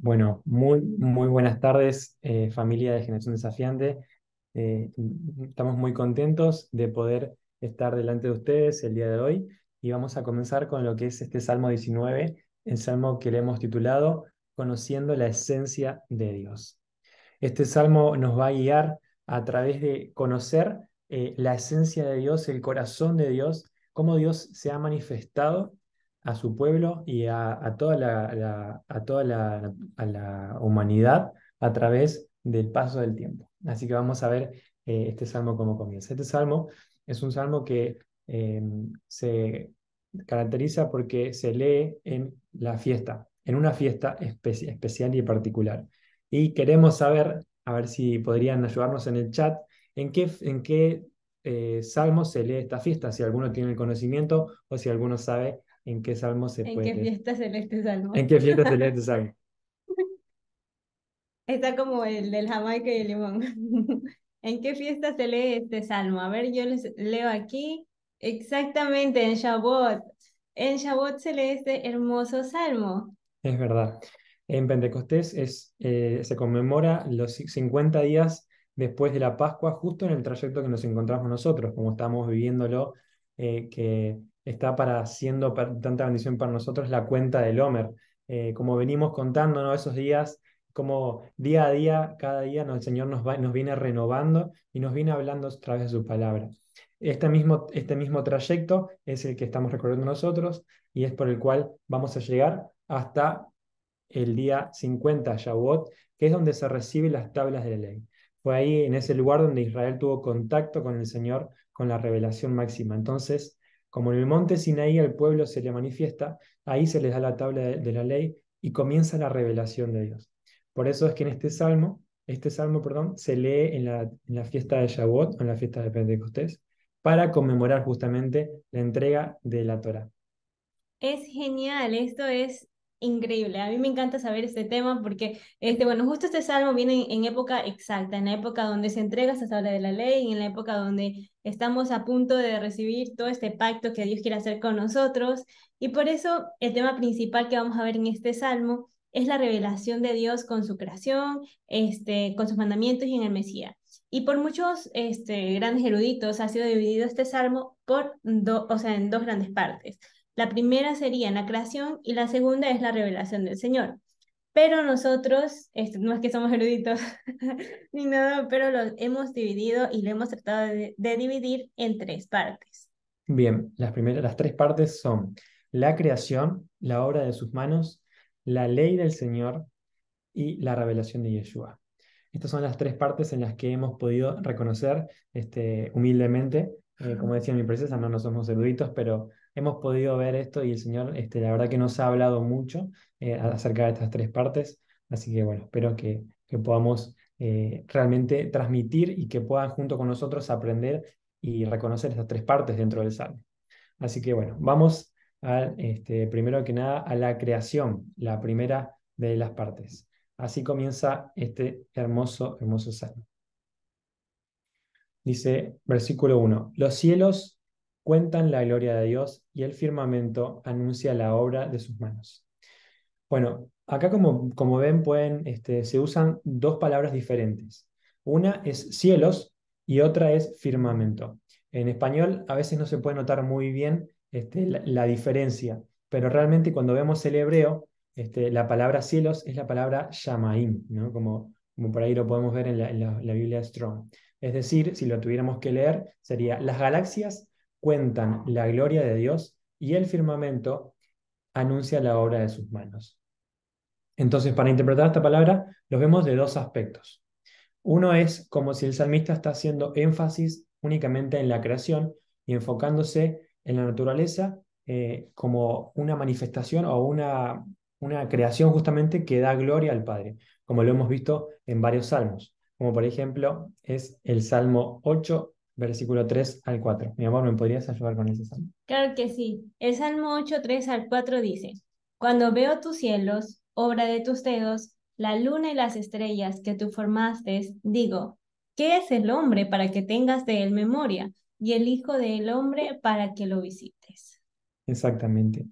Bueno, muy, muy buenas tardes, eh, familia de Generación Desafiante. Eh, estamos muy contentos de poder estar delante de ustedes el día de hoy y vamos a comenzar con lo que es este Salmo 19, el salmo que le hemos titulado Conociendo la esencia de Dios. Este salmo nos va a guiar a través de conocer eh, la esencia de Dios, el corazón de Dios, cómo Dios se ha manifestado a su pueblo y a, toda, la, a toda a la, humanidad a través del paso del tiempo. Así que vamos a ver eh, este salmo cómo comienza. Este salmo es un salmo que eh, se caracteriza porque se lee en la fiesta, en una fiesta especial y particular. Y queremos saber, a ver si podrían ayudarnos en el chat, en qué, en qué eh, salmo se lee esta fiesta, si alguno tiene el conocimiento o si alguno sabe ¿En qué salmo se puede? ¿En qué fiesta se lee este salmo? ¿En qué fiesta se este lee salmo? Está como el del jamaica y el limón. ¿En qué fiesta se lee este salmo? A ver, yo les leo aquí. Exactamente, en Shabbat. En Shabbat se lee este hermoso salmo. Es verdad. En Pentecostés es, eh, se conmemora los 50 días después de la Pascua, justo en el trayecto que nos encontramos nosotros, como estamos viviéndolo, eh, que está para siendo tanta bendición para nosotros la cuenta del Homer. Eh, como venimos contándonos esos días, como día a día, cada día el Señor nos, viene renovando y nos viene hablando a través de su palabra. Este, este mismo, trayecto es el que estamos recorriendo nosotros y es por el cual vamos a llegar hasta el día 50, Shavuot, que es donde se reciben las tablas de la ley. Fue ahí, en ese lugar, donde Israel tuvo contacto con el Señor, con la revelación máxima. Entonces, como en el monte Sinaí al pueblo se le manifiesta, ahí se les da la tabla de, la ley y comienza la revelación de Dios. Por eso es que en este salmo, este salmo, perdón, se lee en la, fiesta de Shavuot, en la fiesta de Pentecostés, para conmemorar justamente la entrega de la Torah. Es genial, esto es increíble. A mí me encanta saber este tema porque, este, bueno, justo este salmo viene en, época exacta, en la época donde se entrega esta tabla de la ley, y en la época donde estamos a punto de recibir todo este pacto que Dios quiere hacer con nosotros. Y por eso el tema principal que vamos a ver en este salmo es la revelación de Dios con su creación, este, con sus mandamientos y en el Mesías. Y por muchos este, grandes eruditos ha sido dividido este salmo por o sea, en dos grandes partes. La primera sería la creación y la segunda es la revelación del Señor. Pero nosotros, este, no es que somos eruditos ni nada, pero lo hemos dividido y lo hemos tratado de, dividir en tres partes. Bien, las, primeras, las tres partes son la creación, la obra de sus manos, la ley del Señor y la revelación de Yeshua. Estas son las tres partes en las que hemos podido reconocer este, humildemente. Eh, como decía mi princesa, no, no somos eruditos, pero hemos podido ver esto y el Señor, este, la verdad que nos ha hablado mucho eh, acerca de estas tres partes, así que bueno, espero que, podamos eh, realmente transmitir y que puedan junto con nosotros aprender y reconocer estas tres partes dentro del Salmo. Así que bueno, vamos este, primero que nada a la creación, la primera de las partes. Así comienza este hermoso, hermoso Salmo. Dice versículo 1, los cielos cuentan la gloria de Dios y el firmamento anuncia la obra de sus manos. Bueno, acá como, ven pueden, este, se usan dos palabras diferentes. Una es cielos y otra es firmamento. En español a veces no se puede notar muy bien este, la, diferencia, pero realmente cuando vemos el hebreo, este, la palabra cielos es la palabra shamaim, ¿no? como, por ahí lo podemos ver en la, la Biblia Strong. Es decir, si lo tuviéramos que leer, sería las galaxias cuentan la gloria de Dios y el firmamento anuncia la obra de sus manos. Entonces, para interpretar esta palabra, los vemos de dos aspectos. Uno es como si el salmista está haciendo énfasis únicamente en la creación y enfocándose en la naturaleza eh, como una manifestación o una, una creación justamente que da gloria al Padre, como lo hemos visto en varios salmos, como por ejemplo es el Salmo 8, versículo 3 al 4. Mi amor, ¿me podrías ayudar con ese salmo? Claro que sí. El salmo 8, 3 al 4 dice, Cuando veo tus cielos, obra de tus dedos, la luna y las estrellas que tú formaste, digo, ¿qué es el hombre para que tengas de él memoria? Y el hijo del hombre para que lo visites. Exactamente.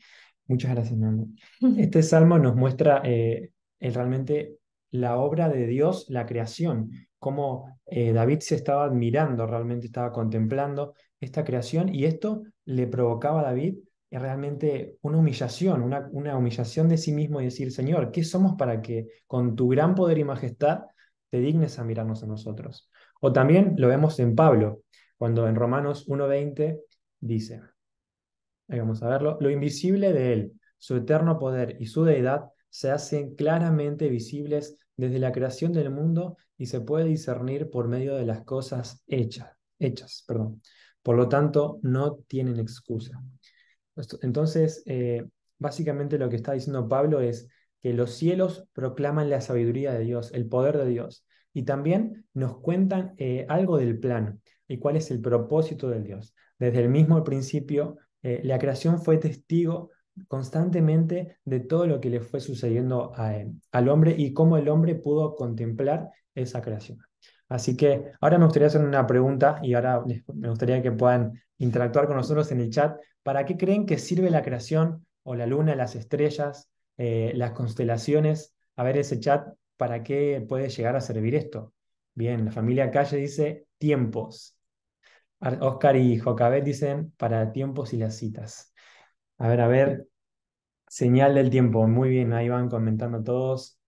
Muchas gracias, mi Este salmo nos muestra eh, realmente la obra de Dios, la creación, cómo eh, David se estaba admirando, realmente estaba contemplando esta creación y esto le provocaba a David eh, realmente una humillación, una, humillación de sí mismo y decir, Señor, ¿qué somos para que con tu gran poder y majestad te dignes a mirarnos a nosotros? O también lo vemos en Pablo, cuando en Romanos 1.20 dice, vamos a verlo, lo invisible de él, su eterno poder y su deidad se hacen claramente visibles desde la creación del mundo y se puede discernir por medio de las cosas hechas. hechas perdón. Por lo tanto, no tienen excusa. Entonces, eh, básicamente lo que está diciendo Pablo es que los cielos proclaman la sabiduría de Dios, el poder de Dios, y también nos cuentan eh, algo del plan y cuál es el propósito de Dios. Desde el mismo principio, eh, la creación fue testigo constantemente de todo lo que le fue sucediendo al hombre y cómo el hombre pudo contemplar esa creación. Así que ahora me gustaría hacer una pregunta y ahora me gustaría que puedan interactuar con nosotros en el chat. ¿Para qué creen que sirve la creación o la luna, las estrellas, eh, las constelaciones? A ver ese chat, ¿para qué puede llegar a servir esto? Bien, la familia Calle dice tiempos. Oscar y Jocabet dicen para tiempos y las citas. A ver, a ver. Señal del tiempo. Muy bien, ahí van comentando todos.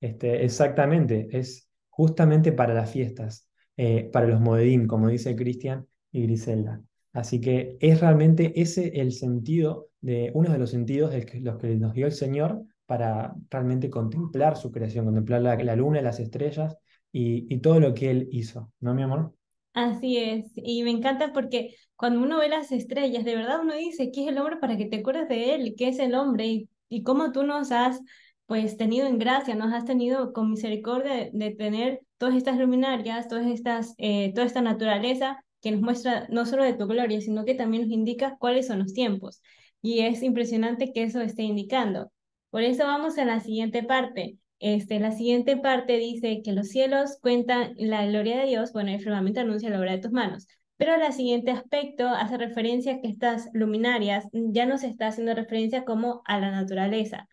Este, exactamente, es justamente para las fiestas, eh, para los Modedín, como dice Cristian y Griselda. Así que es realmente ese el sentido, de uno de los sentidos de los que nos dio el Señor para realmente contemplar su creación, contemplar la, luna, las estrellas y, todo lo que Él hizo. ¿No, mi amor? Así es, y me encanta porque cuando uno ve las estrellas, de verdad uno dice, ¿qué es el hombre para que te acuerdes de él? ¿Qué es el hombre? Y, y cómo tú nos has pues tenido en gracia, nos has tenido con misericordia de, tener todas estas luminarias, todas estas, eh, toda esta naturaleza que nos muestra no solo de tu gloria, sino que también nos indica cuáles son los tiempos. Y es impresionante que eso esté indicando. Por eso vamos a la siguiente parte. Este, la siguiente parte dice que los cielos cuentan la gloria de Dios, bueno, el firmamento anuncia la obra de tus manos. Pero el siguiente aspecto hace referencia a que estas luminarias ya no se está haciendo referencia como a la naturaleza,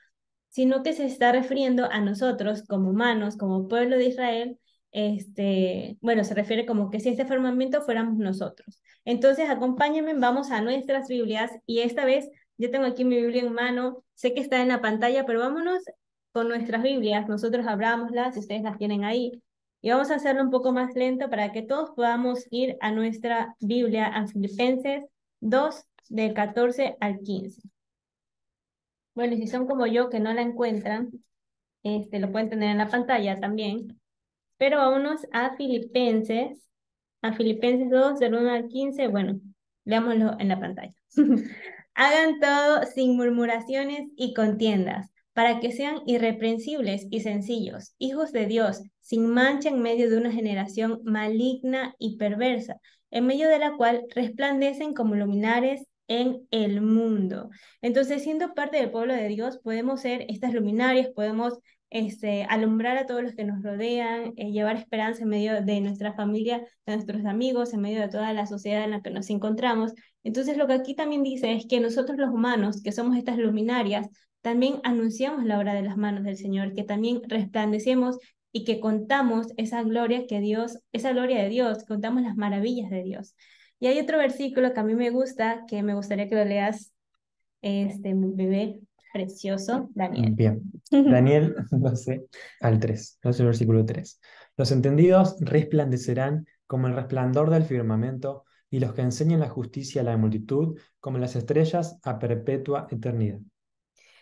sino que se está refiriendo a nosotros como humanos, como pueblo de Israel, este, bueno, se refiere como que si este firmamento fuéramos nosotros. Entonces, acompáñenme, vamos a nuestras Biblias y esta vez yo tengo aquí mi Biblia en mano, sé que está en la pantalla, pero vámonos con nuestras Biblias, nosotros abrámoslas, si ustedes las tienen ahí, y vamos a hacerlo un poco más lento para que todos podamos ir a nuestra Biblia, a Filipenses 2, del 14 al 15. Bueno, si son como yo que no la encuentran, este, lo pueden tener en la pantalla también. Pero vámonos a Filipenses, a Filipenses 2, del 1 al 15. Bueno, veámoslo en la pantalla. Hagan todo sin murmuraciones y contiendas para que sean irreprensibles y sencillos, hijos de Dios, sin mancha en medio de una generación maligna y perversa, en medio de la cual resplandecen como luminares en el mundo. Entonces, siendo parte del pueblo de Dios, podemos ser estas luminarias, podemos este, alumbrar a todos los que nos rodean, eh, llevar esperanza en medio de nuestra familia, de nuestros amigos, en medio de toda la sociedad en la que nos encontramos. Entonces, lo que aquí también dice es que nosotros los humanos, que somos estas luminarias, también anunciamos la obra de las manos del Señor, que también resplandecemos y que contamos esa gloria que Dios, esa gloria de Dios, contamos las maravillas de Dios. Y hay otro versículo que a mí me gusta, que me gustaría que lo leas, este bebé precioso, Daniel. Bien, Daniel 12 al 3, 12 versículo 3. Los entendidos resplandecerán como el resplandor del firmamento, y los que enseñan la justicia a la multitud como las estrellas a perpetua eternidad.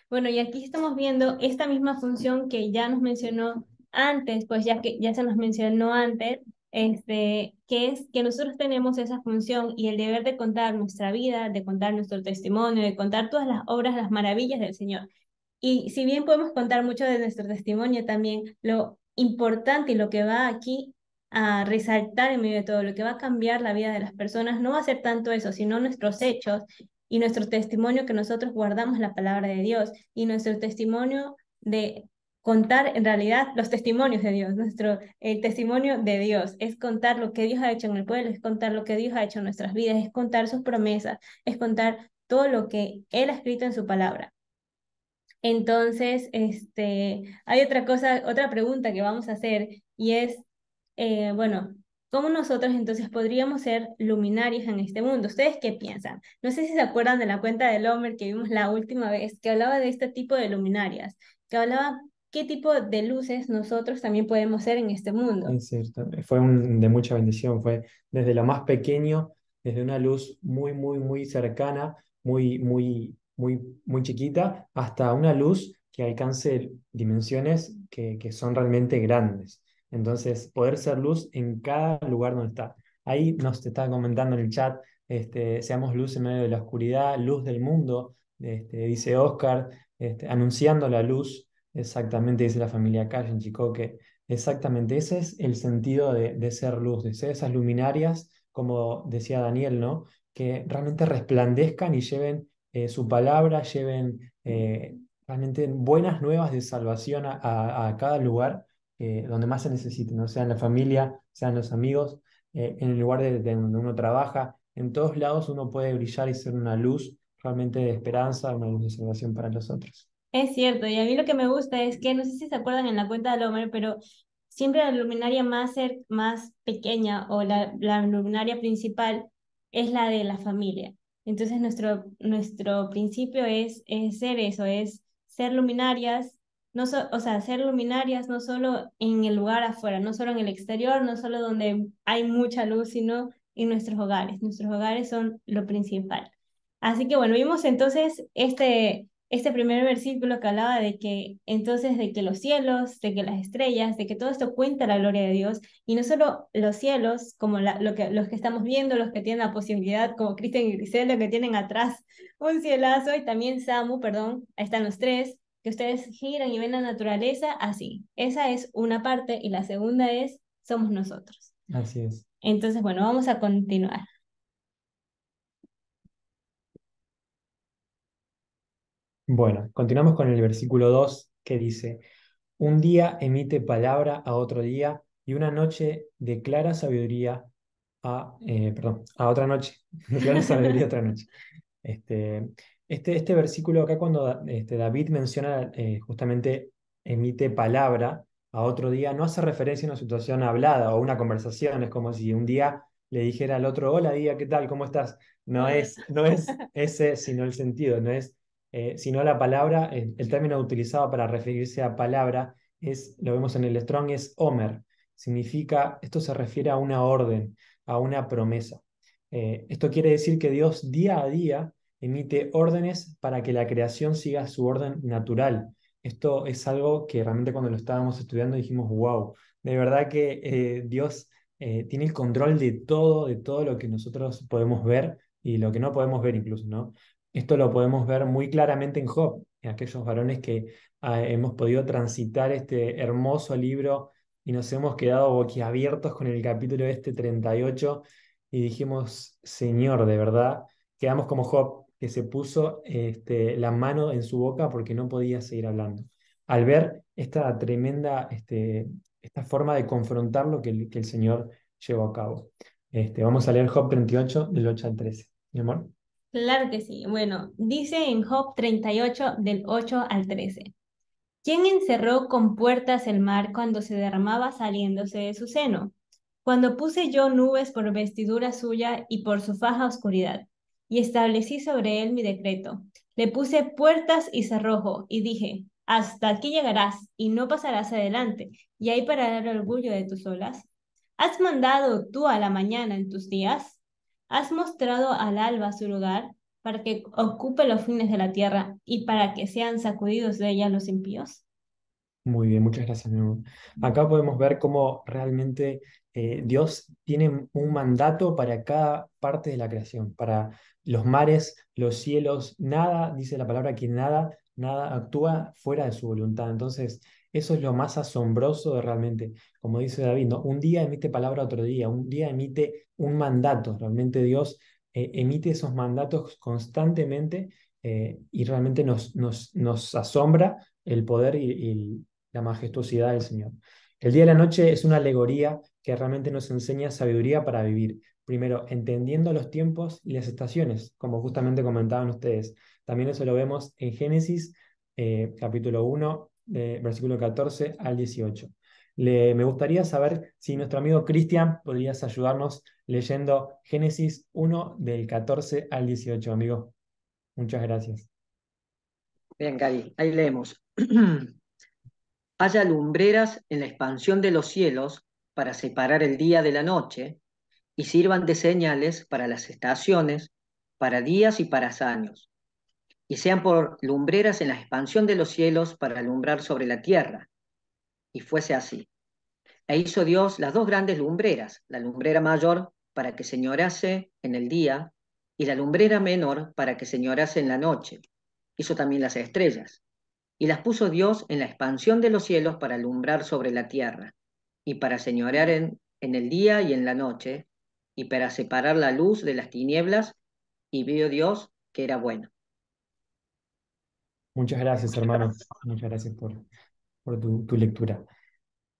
Bueno, y aquí estamos viendo esta misma función que ya nos mencionó antes, pues ya que ya se nos mencionó antes, este, que es que nosotros tenemos esa función y el deber de contar nuestra vida, de contar nuestro testimonio, de contar todas las obras, las maravillas del Señor. Y si bien podemos contar mucho de nuestro testimonio, también lo importante y lo que va aquí a resaltar en medio de todo, lo que va a cambiar la vida de las personas, no va a ser tanto eso, sino nuestros hechos y nuestro testimonio que nosotros guardamos la palabra de Dios y nuestro testimonio de contar en realidad los testimonios de Dios, nuestro el testimonio de Dios es contar lo que Dios ha hecho en el pueblo, es contar lo que Dios ha hecho en nuestras vidas, es contar sus promesas, es contar todo lo que él ha escrito en su palabra. Entonces, este, hay otra cosa, otra pregunta que vamos a hacer y es, eh, bueno, cómo nosotros entonces podríamos ser luminarias en este mundo. ¿Ustedes qué piensan? No sé si se acuerdan de la cuenta de Lomer que vimos la última vez, que hablaba de este tipo de luminarias, que hablaba qué tipo de luces nosotros también podemos ser en este mundo. Es cierto, fue de mucha bendición, fue desde lo más pequeño, desde una luz muy, muy, muy cercana, muy, muy, muy, muy chiquita, hasta una luz que alcance dimensiones que, que son realmente grandes. Entonces, poder ser luz en cada lugar donde está. Ahí nos está comentando en el chat, este, seamos luz en medio de la oscuridad, luz del mundo, este, dice Oscar, este, anunciando la luz, exactamente dice la familia Calle en Chicoque. Exactamente, ese es el sentido de, ser luz, de ser esas luminarias, como decía Daniel, ¿no? que realmente resplandezcan y lleven eh, su palabra, lleven eh, realmente buenas nuevas de salvación a cada lugar eh, donde más se necesite, ¿no? sea en la familia, sean los amigos, eh, en el lugar de, donde uno trabaja, en todos lados uno puede brillar y ser una luz realmente de esperanza, una luz de salvación para los otros. Es cierto, y a mí lo que me gusta es que, no sé si se acuerdan en la cuenta de Lomer, pero siempre la luminaria más, más pequeña o la, luminaria principal es la de la familia. Entonces nuestro, nuestro principio es, es ser eso, es ser luminarias no o sea, ser luminarias no solo en el lugar afuera, no solo en el exterior, no solo donde hay mucha luz, sino en nuestros hogares. Nuestros hogares son lo principal. Así que bueno, vimos entonces este, este primer versículo que hablaba de que entonces de que los cielos, de que las estrellas, de que todo esto cuenta la gloria de Dios y no solo los cielos como lo que, los que estamos viendo, los que tienen la posibilidad como Cristian y Griselda que tienen atrás un cielazo y también Samu, perdón, ahí están los tres, que ustedes giran y ven la naturaleza así. Esa es una parte y la segunda es somos nosotros. Así es. Entonces, bueno, vamos a continuar. Bueno, continuamos con el versículo 2 que dice, un día emite palabra a otro día y una noche declara sabiduría a, eh, perdón, a otra noche, declara sabiduría a otra noche. Este, este, este, versículo acá cuando este, David menciona eh, justamente emite palabra a otro día, no hace referencia a una situación hablada o una conversación, es como si un día le dijera al otro, hola día, ¿qué tal? ¿Cómo estás? No es, no es ese, sino el sentido, no es, eh, sino la palabra, el, término utilizado para referirse a palabra es, lo vemos en el Strong, es Homer, significa, esto se refiere a una orden, a una promesa. Eh, esto quiere decir que Dios día a día emite órdenes para que la creación siga su orden natural. Esto es algo que realmente cuando lo estábamos estudiando dijimos, wow, de verdad que eh, Dios eh, tiene el control de todo, de todo lo que nosotros podemos ver y lo que no podemos ver incluso, ¿no? Esto lo podemos ver muy claramente en Job, en aquellos varones que ah, hemos podido transitar este hermoso libro y nos hemos quedado boquiabiertos con el capítulo este 38 y dijimos, Señor, de verdad, quedamos como Job, que se puso este, la mano en su boca porque no podía seguir hablando. Al ver esta tremenda este, esta forma de confrontar lo que, que el, Señor llevó a cabo. Este, vamos a leer Job 38, del 8 al 13. ¿Mi amor? Claro que sí. Bueno, dice en Job 38, del 8 al 13. ¿Quién encerró con puertas el mar cuando se derramaba saliéndose de su seno? Cuando puse yo nubes por vestidura suya y por su faja oscuridad y establecí sobre él mi decreto. Le puse puertas y cerrojo y dije, hasta aquí llegarás y no pasarás adelante, y ahí para el orgullo de tus olas. ¿Has mandado tú a la mañana en tus días? ¿Has mostrado al alba su lugar para que ocupe los fines de la tierra y para que sean sacudidos de ella los impíos? Muy bien, muchas gracias, mi amor. Acá podemos ver cómo realmente eh, Dios tiene un mandato para cada parte de la creación, para los mares, los cielos, nada, dice la palabra que nada, nada actúa fuera de su voluntad. Entonces, eso es lo más asombroso de realmente, como dice David, un día emite palabra otro día, un día emite un mandato, realmente Dios eh, emite esos mandatos constantemente eh, y realmente nos, nos, nos, asombra el poder y, y la majestuosidad del Señor. El día de la noche es una alegoría que realmente nos enseña sabiduría para vivir. Primero, entendiendo los tiempos y las estaciones, como justamente comentaban ustedes. También eso lo vemos en Génesis, eh, capítulo 1, versículo 14 al 18. me gustaría saber si nuestro amigo Cristian podrías ayudarnos leyendo Génesis 1 del 14 al 18, amigo. Muchas gracias. Bien, ahí leemos. Haya lumbreras en la expansión de los cielos para separar el día de la noche y sirvan de señales para las estaciones, para días y para años, y sean por lumbreras en la expansión de los cielos para alumbrar sobre la tierra. Y fuese así. E hizo Dios las dos grandes lumbreras, la lumbrera mayor para que señorase en el día y la lumbrera menor para que señorase en la noche. Hizo también las estrellas. Y las puso Dios en la expansión de los cielos para alumbrar sobre la tierra y para señorear en, en el día y en la noche, y para separar la luz de las tinieblas, y vio Dios que era bueno. Muchas gracias, hermano. Muchas gracias por, por tu, lectura.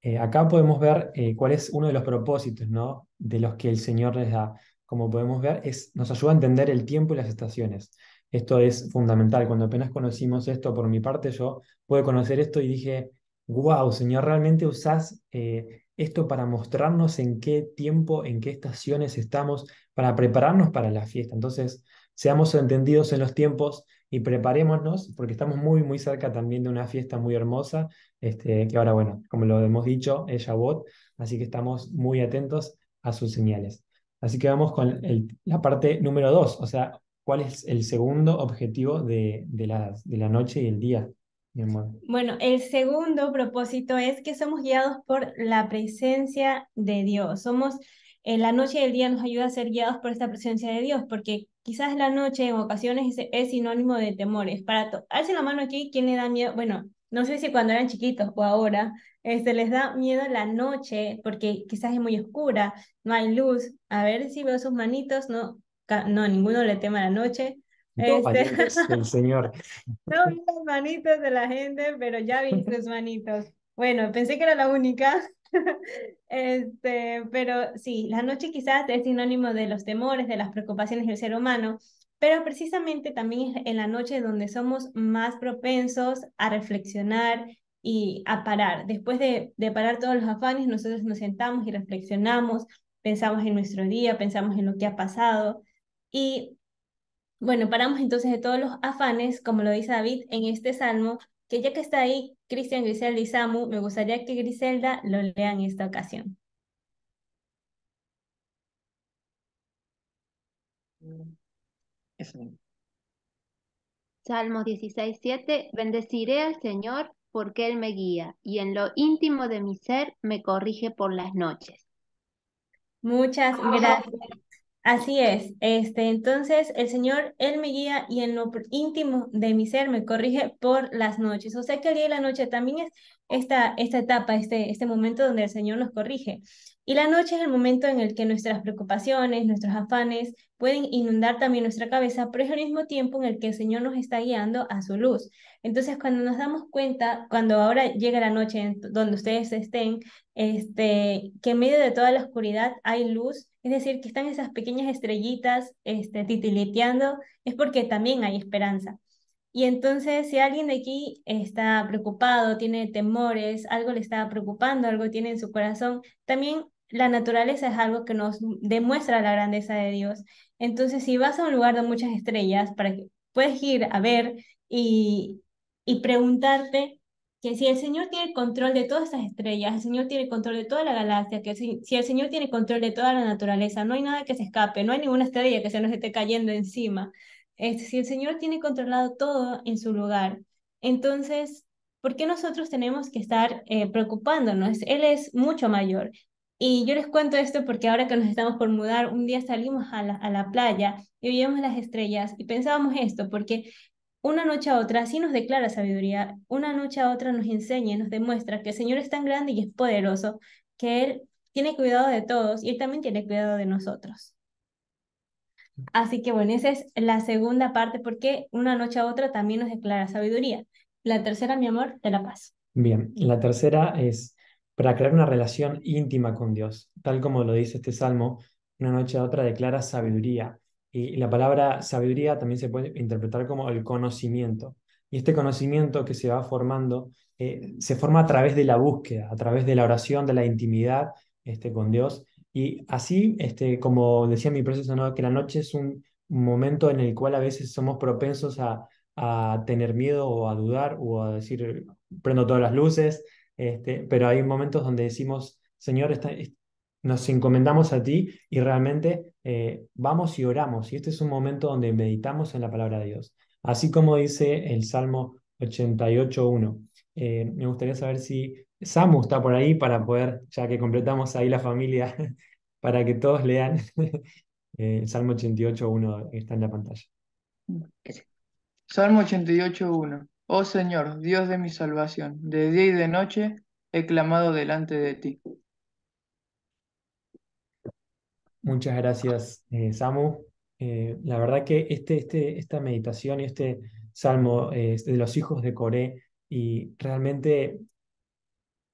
Eh, acá podemos ver eh, cuál es uno de los propósitos ¿no? de los que el Señor les da. Como podemos ver, es, nos ayuda a entender el tiempo y las estaciones. Esto es fundamental. Cuando apenas conocimos esto, por mi parte, yo pude conocer esto y dije, wow, Señor, realmente usás eh, esto para mostrarnos en qué tiempo, en qué estaciones estamos, para prepararnos para la fiesta. Entonces, seamos entendidos en los tiempos y preparémonos, porque estamos muy, muy cerca también de una fiesta muy hermosa, este, que ahora, bueno, como lo hemos dicho, es Shabbat, así que estamos muy atentos a sus señales. Así que vamos con la parte número dos, o sea, ¿cuál es el segundo objetivo de, de, la, de la noche y el día? Bueno, el segundo propósito es que somos guiados por la presencia de Dios. Somos, en la noche y el día nos ayuda a ser guiados por esta presencia de Dios, porque quizás la noche en ocasiones es, sinónimo de temores. Para alce la mano aquí, ¿quién le da miedo? Bueno, no sé si cuando eran chiquitos o ahora, este, les da miedo la noche porque quizás es muy oscura, no hay luz. A ver si veo sus manitos, no, no ninguno le tema la noche. Este, no, el Señor. No vi las manitos de la gente, pero ya vi sus manitos. Bueno, pensé que era la única. Este, pero sí, la noche quizás es sinónimo de los temores, de las preocupaciones del ser humano, pero precisamente también es en la noche donde somos más propensos a reflexionar y a parar. Después de, de parar todos los afanes, nosotros nos sentamos y reflexionamos, pensamos en nuestro día, pensamos en lo que ha pasado. Y bueno, paramos entonces de todos los afanes, como lo dice David en este salmo, que ya que está ahí Cristian, Griselda y Samu, me gustaría que Griselda lo lea en esta ocasión. Salmo 16, Bendeciré al Señor porque Él me guía y en lo íntimo de mi ser me corrige por las noches. Muchas ah. gracias. Así es. Este, entonces, el Señor, Él me guía y en lo íntimo de mi ser me corrige por las noches. O sea que el día y la noche también es esta, esta etapa, este, este momento donde el Señor nos corrige. Y la noche es el momento en el que nuestras preocupaciones, nuestros afanes pueden inundar también nuestra cabeza, pero es el mismo tiempo en el que el Señor nos está guiando a su luz. Entonces, cuando nos damos cuenta, cuando ahora llega la noche donde ustedes estén, este, que en medio de toda la oscuridad hay luz es decir, que están esas pequeñas estrellitas este, titileteando, es porque también hay esperanza. Y entonces, si alguien de aquí está preocupado, tiene temores, algo le está preocupando, algo tiene en su corazón, también la naturaleza es algo que nos demuestra la grandeza de Dios. Entonces, si vas a un lugar de muchas estrellas, para que puedes ir a ver y, y preguntarte que si el Señor tiene el control de todas estas estrellas, el Señor tiene el control de toda la galaxia, que si, si el Señor tiene control de toda la naturaleza, no hay nada que se escape, no hay ninguna estrella que se nos esté cayendo encima. Este, si el Señor tiene controlado todo en su lugar, entonces, ¿por qué nosotros tenemos que estar eh, preocupándonos? Él es mucho mayor. Y yo les cuento esto porque ahora que nos estamos por mudar, un día salimos a la, a la playa y vimos las estrellas y pensábamos esto, porque una noche a otra así nos declara sabiduría, una noche a otra nos enseña y nos demuestra que el Señor es tan grande y es poderoso, que Él tiene cuidado de todos y Él también tiene cuidado de nosotros. Así que bueno, esa es la segunda parte, porque una noche a otra también nos declara sabiduría. La tercera, mi amor, te la paz Bien, la tercera es para crear una relación íntima con Dios. Tal como lo dice este salmo, una noche a otra declara sabiduría. Y la palabra sabiduría también se puede interpretar como el conocimiento. Y este conocimiento que se va formando eh, se forma a través de la búsqueda, a través de la oración, de la intimidad este, con Dios. Y así, este, como decía mi proceso, que la noche es un momento en el cual a veces somos propensos a, tener miedo o a dudar o a decir, prendo todas las luces, este, pero hay momentos donde decimos, Señor, está nos encomendamos a ti y realmente eh, vamos y oramos. Y este es un momento donde meditamos en la palabra de Dios. Así como dice el Salmo 88.1. Eh, me gustaría saber si Samu está por ahí para poder, ya que completamos ahí la familia, para que todos lean eh, el Salmo 88.1 está en la pantalla. Salmo 88.1. Oh Señor, Dios de mi salvación, de día y de noche he clamado delante de ti. Muchas gracias, eh, Samu. Eh, la verdad que este, este, esta meditación y este salmo eh, de los hijos de Coré, y realmente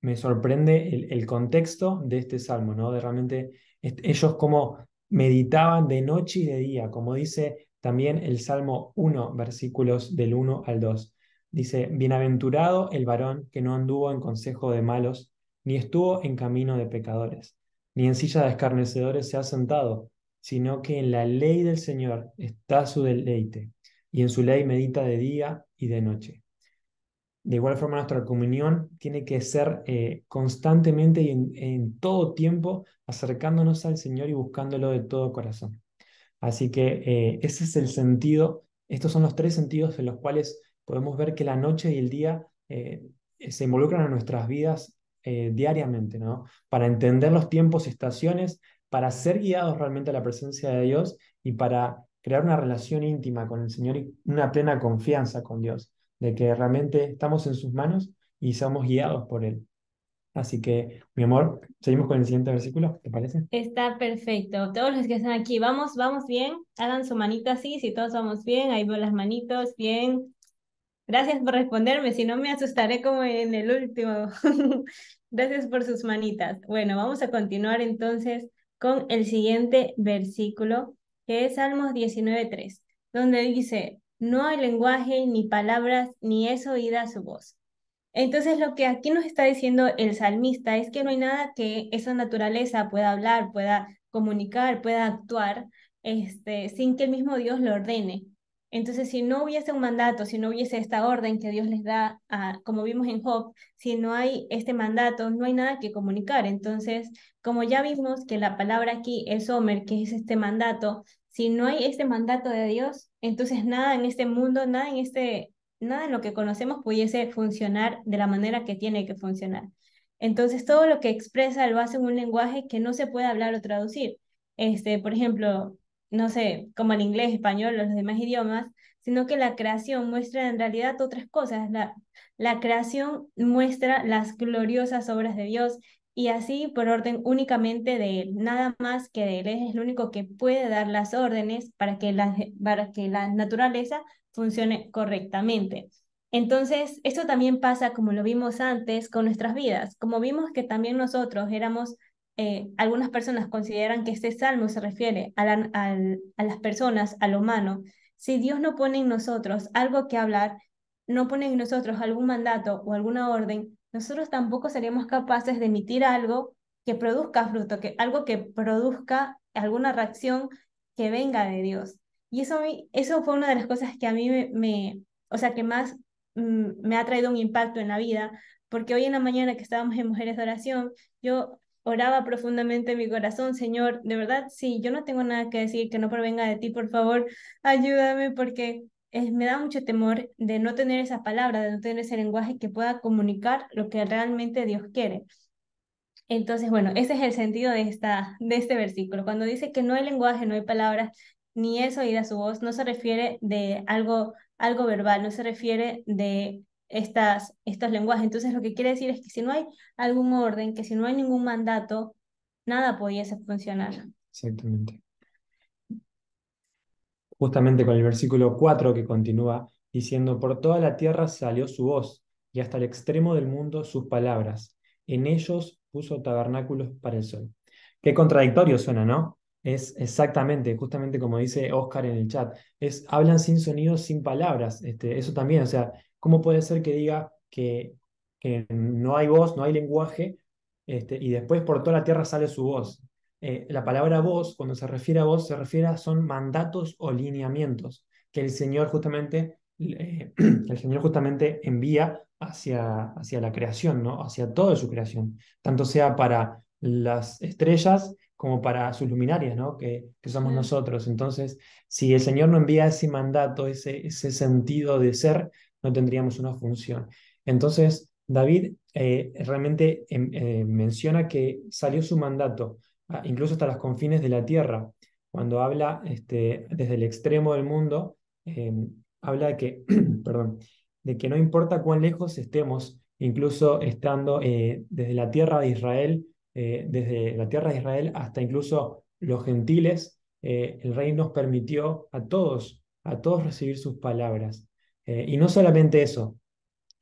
me sorprende el, contexto de este salmo, ¿no? De realmente ellos como meditaban de noche y de día, como dice también el Salmo 1, versículos del 1 al 2. Dice, Bienaventurado el varón que no anduvo en consejo de malos, ni estuvo en camino de pecadores, ni en silla de escarnecedores se ha sentado, sino que en la ley del Señor está su deleite, y en su ley medita de día y de noche. De igual forma, nuestra comunión tiene que ser eh, constantemente y en, todo tiempo acercándonos al Señor y buscándolo de todo corazón. Así que eh, ese es el sentido, estos son los tres sentidos en los cuales podemos ver que la noche y el día eh, se involucran en nuestras vidas eh, diariamente, ¿no? Para entender los tiempos y estaciones, para ser guiados realmente a la presencia de Dios y para crear una relación íntima con el Señor y una plena confianza con Dios, de que realmente estamos en sus manos y somos guiados por Él. Así que, mi amor, seguimos con el siguiente versículo, ¿te parece? Está perfecto. Todos los que están aquí, vamos, vamos bien. Hagan su manita así, si todos vamos bien. Ahí veo las manitos, bien. Gracias por responderme, si no me asustaré como en el último. Gracias por sus manitas. Bueno, vamos a continuar entonces con el siguiente versículo, que es Salmos 19.3, donde dice, no hay lenguaje ni palabras, ni es oída su voz. Entonces lo que aquí nos está diciendo el salmista es que no hay nada que esa naturaleza pueda hablar, pueda comunicar, pueda actuar, este, sin que el mismo Dios lo ordene. Entonces, si no hubiese un mandato, si no hubiese esta orden que Dios les da, como vimos en Job, si no hay este mandato, no hay nada que comunicar. Entonces, como ya vimos que la palabra aquí es Homer, que es este mandato, si no hay este mandato de Dios, entonces nada en este mundo, nada en este nada en lo que conocemos pudiese funcionar de la manera que tiene que funcionar. Entonces, todo lo que expresa lo hace en un lenguaje que no se puede hablar o traducir. Este, por ejemplo, no sé, como el inglés, español o los demás idiomas, sino que la creación muestra en realidad otras cosas. La, la creación muestra las gloriosas obras de Dios y así por orden únicamente de Él, nada más que de Él. Es el único que puede dar las órdenes para que la, para que la naturaleza funcione correctamente. Entonces, esto también pasa, como lo vimos antes, con nuestras vidas. Como vimos que también nosotros éramos eh, algunas personas consideran que este salmo se refiere a, las personas, a lo humano. Si Dios no pone en nosotros algo que hablar, no pone en nosotros algún mandato o alguna orden, nosotros tampoco seríamos capaces de emitir algo que produzca fruto, que, algo que produzca alguna reacción que venga de Dios. Y eso, eso fue una de las cosas que a mí me, o sea, que más mm, me ha traído un impacto en la vida, porque hoy en la mañana que estábamos en Mujeres de Oración, yo oraba profundamente mi corazón, Señor, de verdad, sí, yo no tengo nada que decir que no provenga de ti, por favor, ayúdame porque eh, me da mucho temor de no tener esa palabra, de no tener ese lenguaje que pueda comunicar lo que realmente Dios quiere. Entonces, bueno, ese es el sentido de, esta, de este versículo. Cuando dice que no hay lenguaje, no hay palabras, ni es a su voz, no se refiere de algo, algo verbal, no se refiere de estas, estos lenguajes. Entonces, lo que quiere decir es que si no hay algún orden, que si no hay ningún mandato, nada pudiese funcionar. Exactamente. Justamente con el versículo 4 que continúa diciendo, por toda la tierra salió su voz y hasta el extremo del mundo sus palabras. En ellos puso tabernáculos para el sol. Qué contradictorio suena, ¿no? Es exactamente, justamente como dice Oscar en el chat, es hablan sin sonidos, sin palabras. Este, eso también, o sea, ¿Cómo puede ser que diga que, no hay voz, no hay lenguaje, este, y después por toda la tierra sale su voz? Eh, la palabra voz, cuando se refiere a voz, se refiere a son mandatos o lineamientos que el Señor justamente, eh, el Señor justamente envía hacia, hacia la creación, ¿no? hacia toda su creación, tanto sea para las estrellas como para sus luminarias, ¿no? que, que somos nosotros. Entonces, si el Señor no envía ese mandato, ese sentido de ser, no tendríamos una función. Entonces, David eh, realmente em, eh, menciona que salió su mandato, ah, incluso hasta los confines de la tierra. Cuando habla este, desde el extremo del mundo, em, habla de que, perdón, de que no importa cuán lejos estemos, incluso estando eh, desde la tierra de Israel, desde la tierra de Israel hasta incluso los gentiles, el rey nos permitió a todos, a todos recibir sus palabras. Eh, y no solamente eso,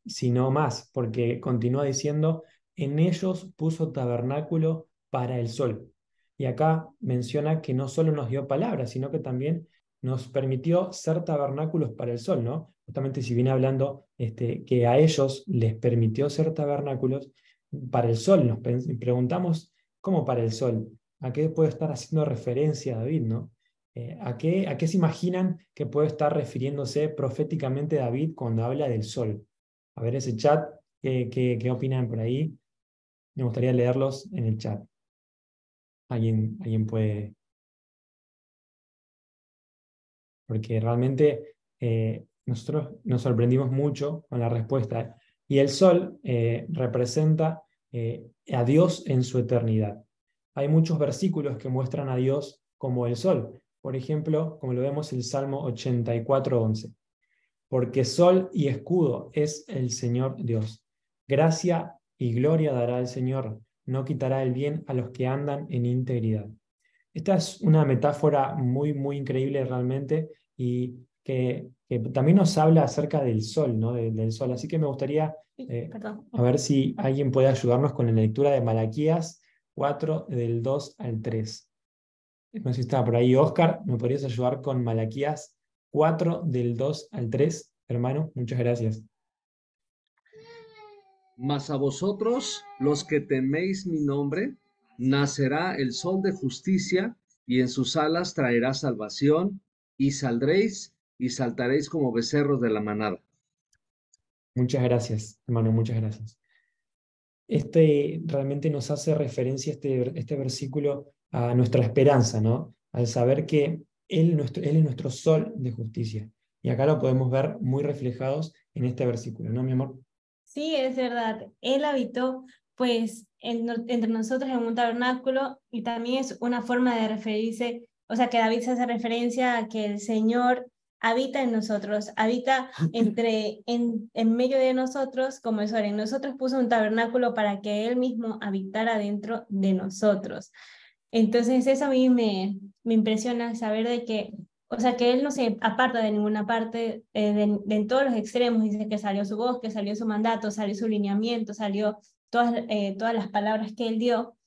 sino más, porque continúa diciendo, en ellos puso tabernáculo para el sol. Y acá menciona que no solo nos dio palabras, sino que también nos permitió ser tabernáculos para el sol, ¿no? Justamente si viene hablando este, que a ellos les permitió ser tabernáculos para el sol, nos preguntamos, ¿cómo para el sol? ¿A qué puede estar haciendo referencia David, no? Eh, ¿a, qué, se imaginan que puede estar refiriéndose proféticamente David cuando habla del sol? A ver ese chat, ¿qué, opinan por ahí? Me gustaría leerlos en el chat. Alguien, puede... Porque realmente eh, nosotros nos sorprendimos mucho con la respuesta. Y el sol eh, representa a Dios en su eternidad. Hay muchos versículos que muestran a Dios como el sol por ejemplo, como lo vemos en el Salmo 84.11. Porque sol y escudo es el Señor Dios. Gracia y gloria dará el Señor. No quitará el bien a los que andan en integridad. Esta es una metáfora muy, muy increíble realmente y que, también nos habla acerca del sol, ¿no? del sol. Así que me gustaría eh, a ver si alguien puede ayudarnos con la lectura de Malaquías 4 del 2 al 3. No por ahí Oscar. ¿Me podrías ayudar con Malaquías 4 del 2 al 3, hermano? Muchas gracias. Mas a vosotros, los que teméis mi nombre, nacerá el sol de justicia y en sus alas traerá salvación y saldréis y saltaréis como becerros de la manada. Muchas gracias, hermano, muchas gracias. Este realmente nos hace referencia, este, este versículo, a nuestra esperanza, ¿no? al saber que él, nuestro, él, es nuestro sol de justicia. Y acá lo podemos ver muy reflejados en este versículo, ¿no, mi amor? Sí, es verdad. Él habitó, pues, entre nosotros en un tabernáculo y también es una forma de referirse, o sea, que David se hace referencia a que el Señor habita en nosotros, habita entre, en, en medio de nosotros como el sol. En nosotros puso un tabernáculo para que Él mismo habitara dentro de nosotros. Entonces eso a mí me, me impresiona saber de que, o sea, que él no se aparta de ninguna parte, eh, de, en todos los extremos, dice que salió su voz, que salió su mandato, salió su lineamiento, salió todas, eh, todas las palabras que él dio,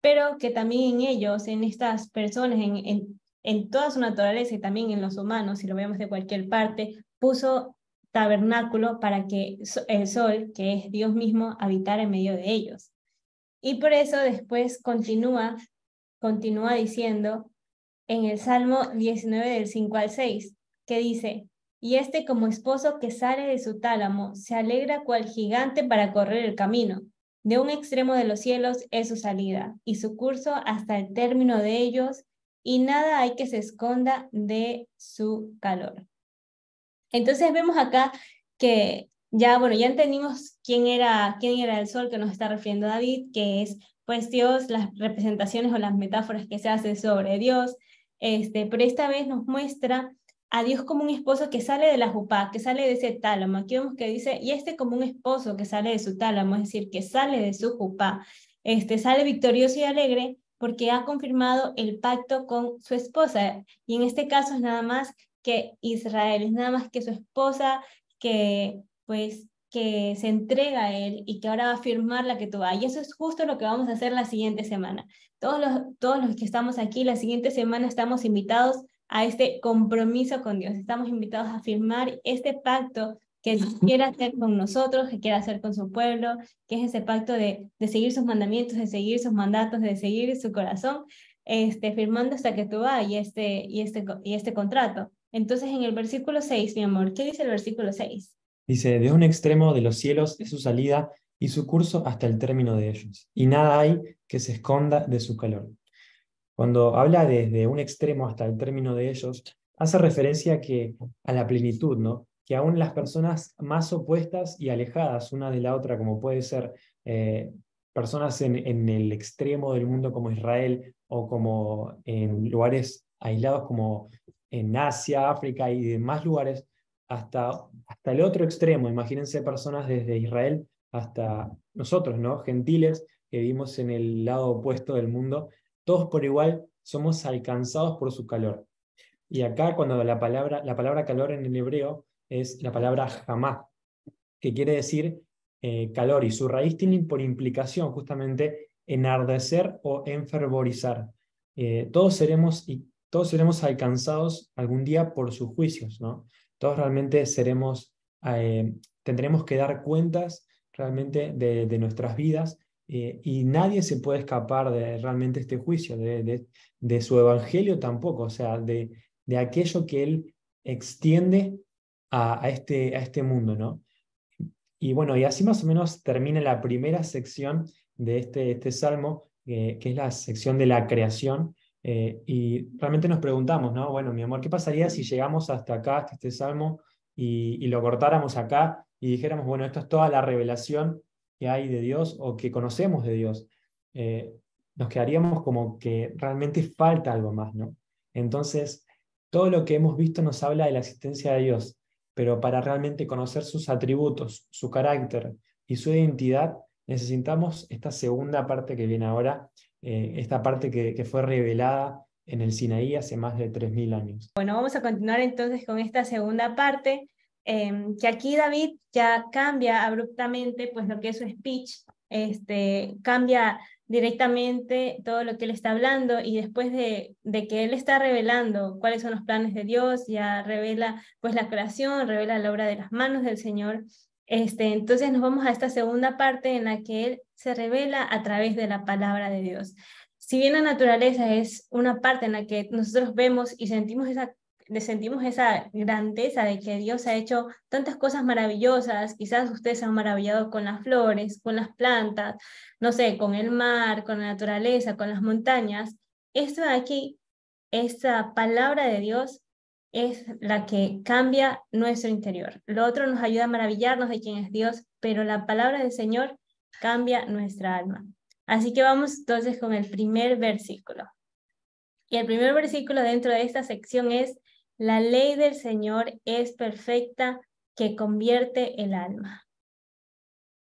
pero que también en ellos, en estas personas, en, en, en toda su naturaleza y también en los humanos, si lo vemos de cualquier parte, puso tabernáculo para que el sol, que es Dios mismo, habitara en medio de ellos. Y por eso después continúa continúa diciendo en el Salmo 19 del 5 al 6, que dice, y este como esposo que sale de su tálamo, se alegra cual gigante para correr el camino. De un extremo de los cielos es su salida y su curso hasta el término de ellos, y nada hay que se esconda de su calor. Entonces vemos acá que ya, bueno, ya entendimos quién era, quién era el sol que nos está refiriendo David, que es pues Dios, las representaciones o las metáforas que se hacen sobre Dios, este, pero esta vez nos muestra a Dios como un esposo que sale de la jupá, que sale de ese tálamo. Aquí vemos que dice, y este como un esposo que sale de su tálamo, es decir, que sale de su jupá, este, sale victorioso y alegre porque ha confirmado el pacto con su esposa. Y en este caso es nada más que Israel, es nada más que su esposa que pues que se entrega a Él y que ahora va a firmar la que tú vas. Y eso es justo lo que vamos a hacer la siguiente semana. Todos los, todos los que estamos aquí, la siguiente semana estamos invitados a este compromiso con Dios. Estamos invitados a firmar este pacto que quiera hacer con nosotros, que quiera hacer con su pueblo, que es ese pacto de, de seguir sus mandamientos, de seguir sus mandatos, de seguir su corazón, este, firmando hasta que tú vas y este, y, este, y este contrato. Entonces, en el versículo 6, mi amor, ¿qué dice el versículo 6? Dice, de un extremo de los cielos es su salida y su curso hasta el término de ellos, y nada hay que se esconda de su calor. Cuando habla desde un extremo hasta el término de ellos, hace referencia que, a la plenitud, ¿no? que aún las personas más opuestas y alejadas una de la otra, como puede ser eh, personas en, en, el extremo del mundo como Israel o como en lugares aislados como en Asia, África y demás lugares, hasta hasta el otro extremo. Imagínense personas desde Israel hasta nosotros, ¿no? Gentiles que vivimos en el lado opuesto del mundo, todos por igual somos alcanzados por su calor. Y acá cuando la palabra, calor en el hebreo es la palabra jamá, que quiere decir eh, calor, y su raíz tiene por implicación justamente enardecer o enfervorizar. Eh, todos seremos y todos seremos alcanzados algún día por sus juicios, ¿no? todos realmente seremos, eh, tendremos que dar cuentas realmente de, nuestras vidas eh, y nadie se puede escapar de realmente este juicio, de, su evangelio tampoco, o sea, de, aquello que él extiende a, este, a este mundo, ¿no? Y bueno, y así más o menos termina la primera sección de este, este salmo, eh, que es la sección de la creación, eh, y realmente nos preguntamos, ¿no? Bueno, mi amor, ¿qué pasaría si llegamos hasta acá, hasta este salmo, y, lo cortáramos acá y dijéramos, bueno, esto es toda la revelación que hay de Dios o que conocemos de Dios? Eh, nos quedaríamos como que realmente falta algo más, ¿no? Entonces, todo lo que hemos visto nos habla de la existencia de Dios, pero para realmente conocer sus atributos, su carácter y su identidad, necesitamos esta segunda parte que viene ahora, eh, esta parte que, fue revelada en el Sinaí hace más de 3.000 años. Bueno, vamos a continuar entonces con esta segunda parte, em, que aquí David ya cambia abruptamente pues lo que es su speech, este, cambia directamente todo lo que él está hablando y después de, de, que él está revelando cuáles son los planes de Dios, ya revela pues la creación, revela la obra de las manos del Señor, este, entonces nos vamos a esta segunda parte en la que Él se revela a través de la palabra de Dios. Si bien la naturaleza es una parte en la que nosotros vemos y sentimos esa sentimos esa grandeza de que Dios ha hecho tantas cosas maravillosas, quizás ustedes se han maravillado con las flores, con las plantas, no sé, con el mar, con la naturaleza, con las montañas. Esto de aquí, esa palabra de Dios es la que cambia nuestro interior. Lo otro nos ayuda a maravillarnos de quién es Dios, pero la palabra del Señor cambia nuestra alma. Así que vamos entonces con el primer versículo. Y el primer versículo dentro de esta sección es, la ley del Señor es perfecta que convierte el alma.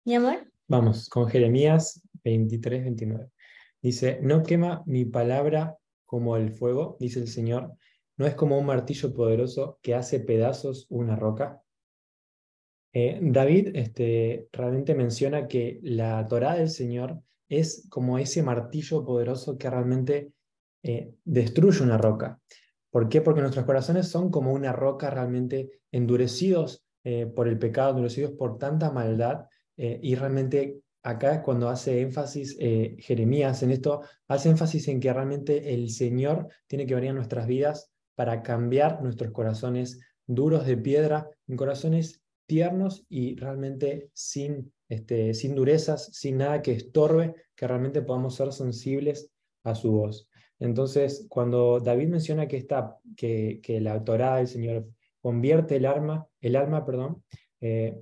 ¿Mi amor? Vamos, con Jeremías 23, 29. Dice, no quema mi palabra como el fuego, dice el Señor, ¿No es como un martillo poderoso que hace pedazos una roca? Eh, David este, realmente menciona que la Torá del Señor es como ese martillo poderoso que realmente eh, destruye una roca. ¿Por qué? Porque nuestros corazones son como una roca realmente endurecidos eh, por el pecado, endurecidos por tanta maldad. y realmente acá es cuando hace énfasis Jeremías en esto, hace énfasis en que realmente el Señor tiene que venir nuestras vidas para cambiar nuestros corazones duros de piedra en corazones tiernos y realmente sin, este, sin durezas, sin nada que estorbe, que realmente podamos ser sensibles a su voz. Entonces, cuando David menciona que, está que, que la Torá del Señor convierte el alma, el alma perdón, eh,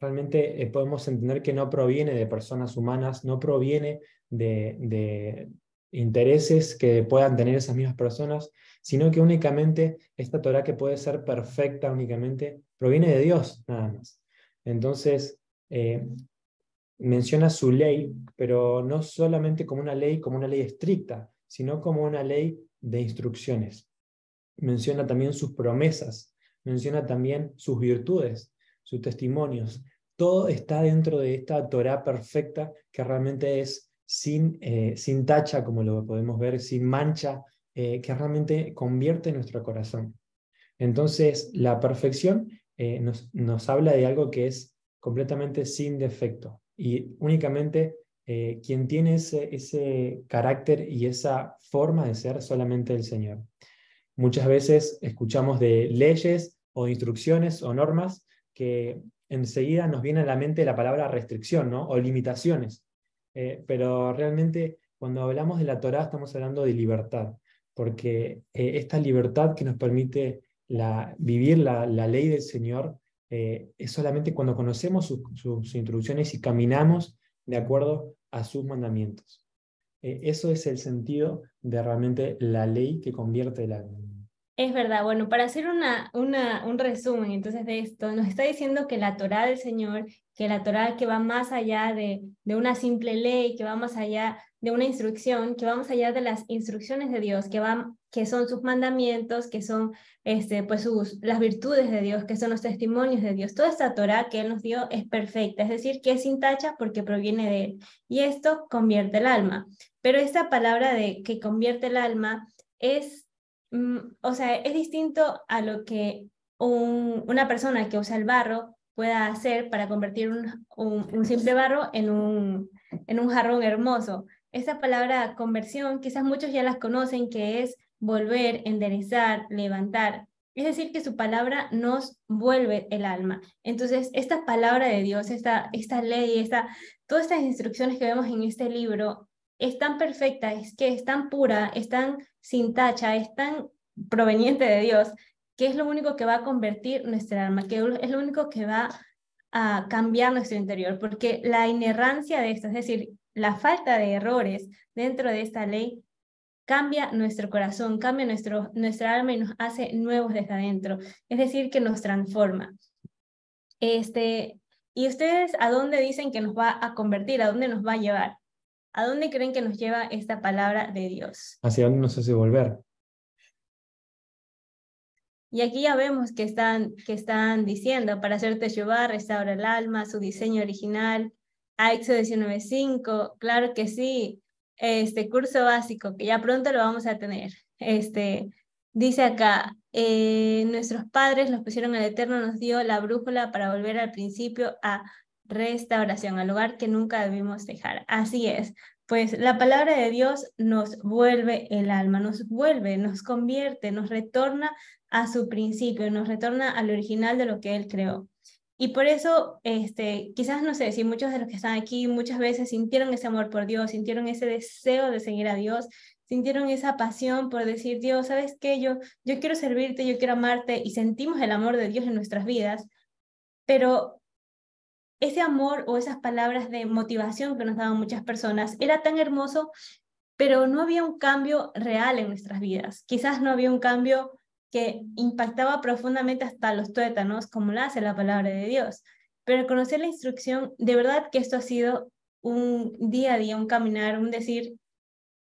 realmente eh, podemos entender que no proviene de personas humanas, no proviene de, intereses que puedan tener esas mismas personas, sino que únicamente esta Torah que puede ser perfecta únicamente proviene de Dios, nada más. Entonces, eh, menciona su ley, pero no solamente como una ley, como una ley estricta, sino como una ley de instrucciones. Menciona también sus promesas, menciona también sus virtudes, sus testimonios. Todo está dentro de esta Torah perfecta que realmente es eh, sin, tacha, como lo podemos ver, sin mancha, eh, que realmente convierte nuestro corazón. Entonces, la perfección eh, nos, habla de algo que es completamente sin defecto y únicamente quien tiene ese, carácter y esa forma de ser solamente el Señor. Muchas veces escuchamos de leyes o instrucciones o normas que enseguida nos viene a la mente la palabra restricción o limitaciones. Eh, pero realmente cuando hablamos de la Torá estamos hablando de libertad, porque eh, esta libertad que nos permite vivir la, ley del Señor eh, es solamente cuando conocemos sus instrucciones y caminamos de acuerdo a sus mandamientos. eso es el sentido de realmente la ley que convierte la alma. Es verdad, bueno, para hacer una, un resumen entonces de esto, nos está diciendo que la Torah del Señor, que la Torah que va más allá de, de, una simple ley, que va más allá de una instrucción, que va más allá de las instrucciones de Dios, que, que son sus mandamientos, que son este, pues sus, las virtudes de Dios, que son los testimonios de Dios. Toda esta Torá que Él nos dio es perfecta, es decir, que es sin tacha porque proviene de Él. Y esto convierte el alma. Pero esta palabra de que convierte el alma es Mm, o sea, es distinto a lo que una persona que usa el barro pueda hacer para convertir un, simple barro en un, en un jarrón hermoso. Esa palabra conversión quizás muchos ya las conocen, que es volver, enderezar, levantar. Es decir, que su palabra nos vuelve el alma. Entonces, esta palabra de Dios, esta, esta ley, esta, todas estas instrucciones que vemos en este libro, es tan perfecta, es que es tan pura, es tan sin tacha, es tan proveniente de Dios, que es lo único que va a convertir nuestra alma, que es lo único que va a cambiar nuestro interior, porque la inerrancia de esto, es decir, la falta de errores dentro de esta ley, cambia nuestro corazón, cambia nuestro, nuestra alma y nos hace nuevos desde adentro, es decir, que nos transforma. Este, ¿Y ustedes a dónde dicen que nos va a convertir, a dónde nos va a llevar? ¿A dónde creen que nos lleva esta palabra de Dios? ¿Hacia dónde nos hace volver? Y aquí ya vemos que están, que están diciendo, para hacerte llevar, restaura el alma, su diseño original, a Éxodo 19.5, claro que sí, este curso básico, que ya pronto lo vamos a tener. Este, dice acá, eh, nuestros padres los pusieron al Eterno, nos dio la brújula para volver al principio, a restauración, al lugar que nunca debimos dejar. Así es, pues la palabra de Dios nos vuelve el alma, nos vuelve, nos convierte, nos retorna a su principio, nos retorna al original de lo que Él creó. Y por eso, este, quizás no sé si muchos de los que están aquí muchas veces sintieron ese amor por Dios, sintieron ese deseo de seguir a Dios, sintieron esa pasión por decir, Dios, ¿sabes qué? Yo, yo quiero servirte, yo quiero amarte y sentimos el amor de Dios en nuestras vidas, pero ese amor o esas palabras de motivación que nos daban muchas personas era tan hermoso, pero no había un cambio real en nuestras vidas. Quizás no había un cambio que impactaba profundamente hasta los tuétanos, como lo hace la palabra de Dios. Pero conocer la instrucción, de verdad que esto ha sido un día a día, un caminar, un decir,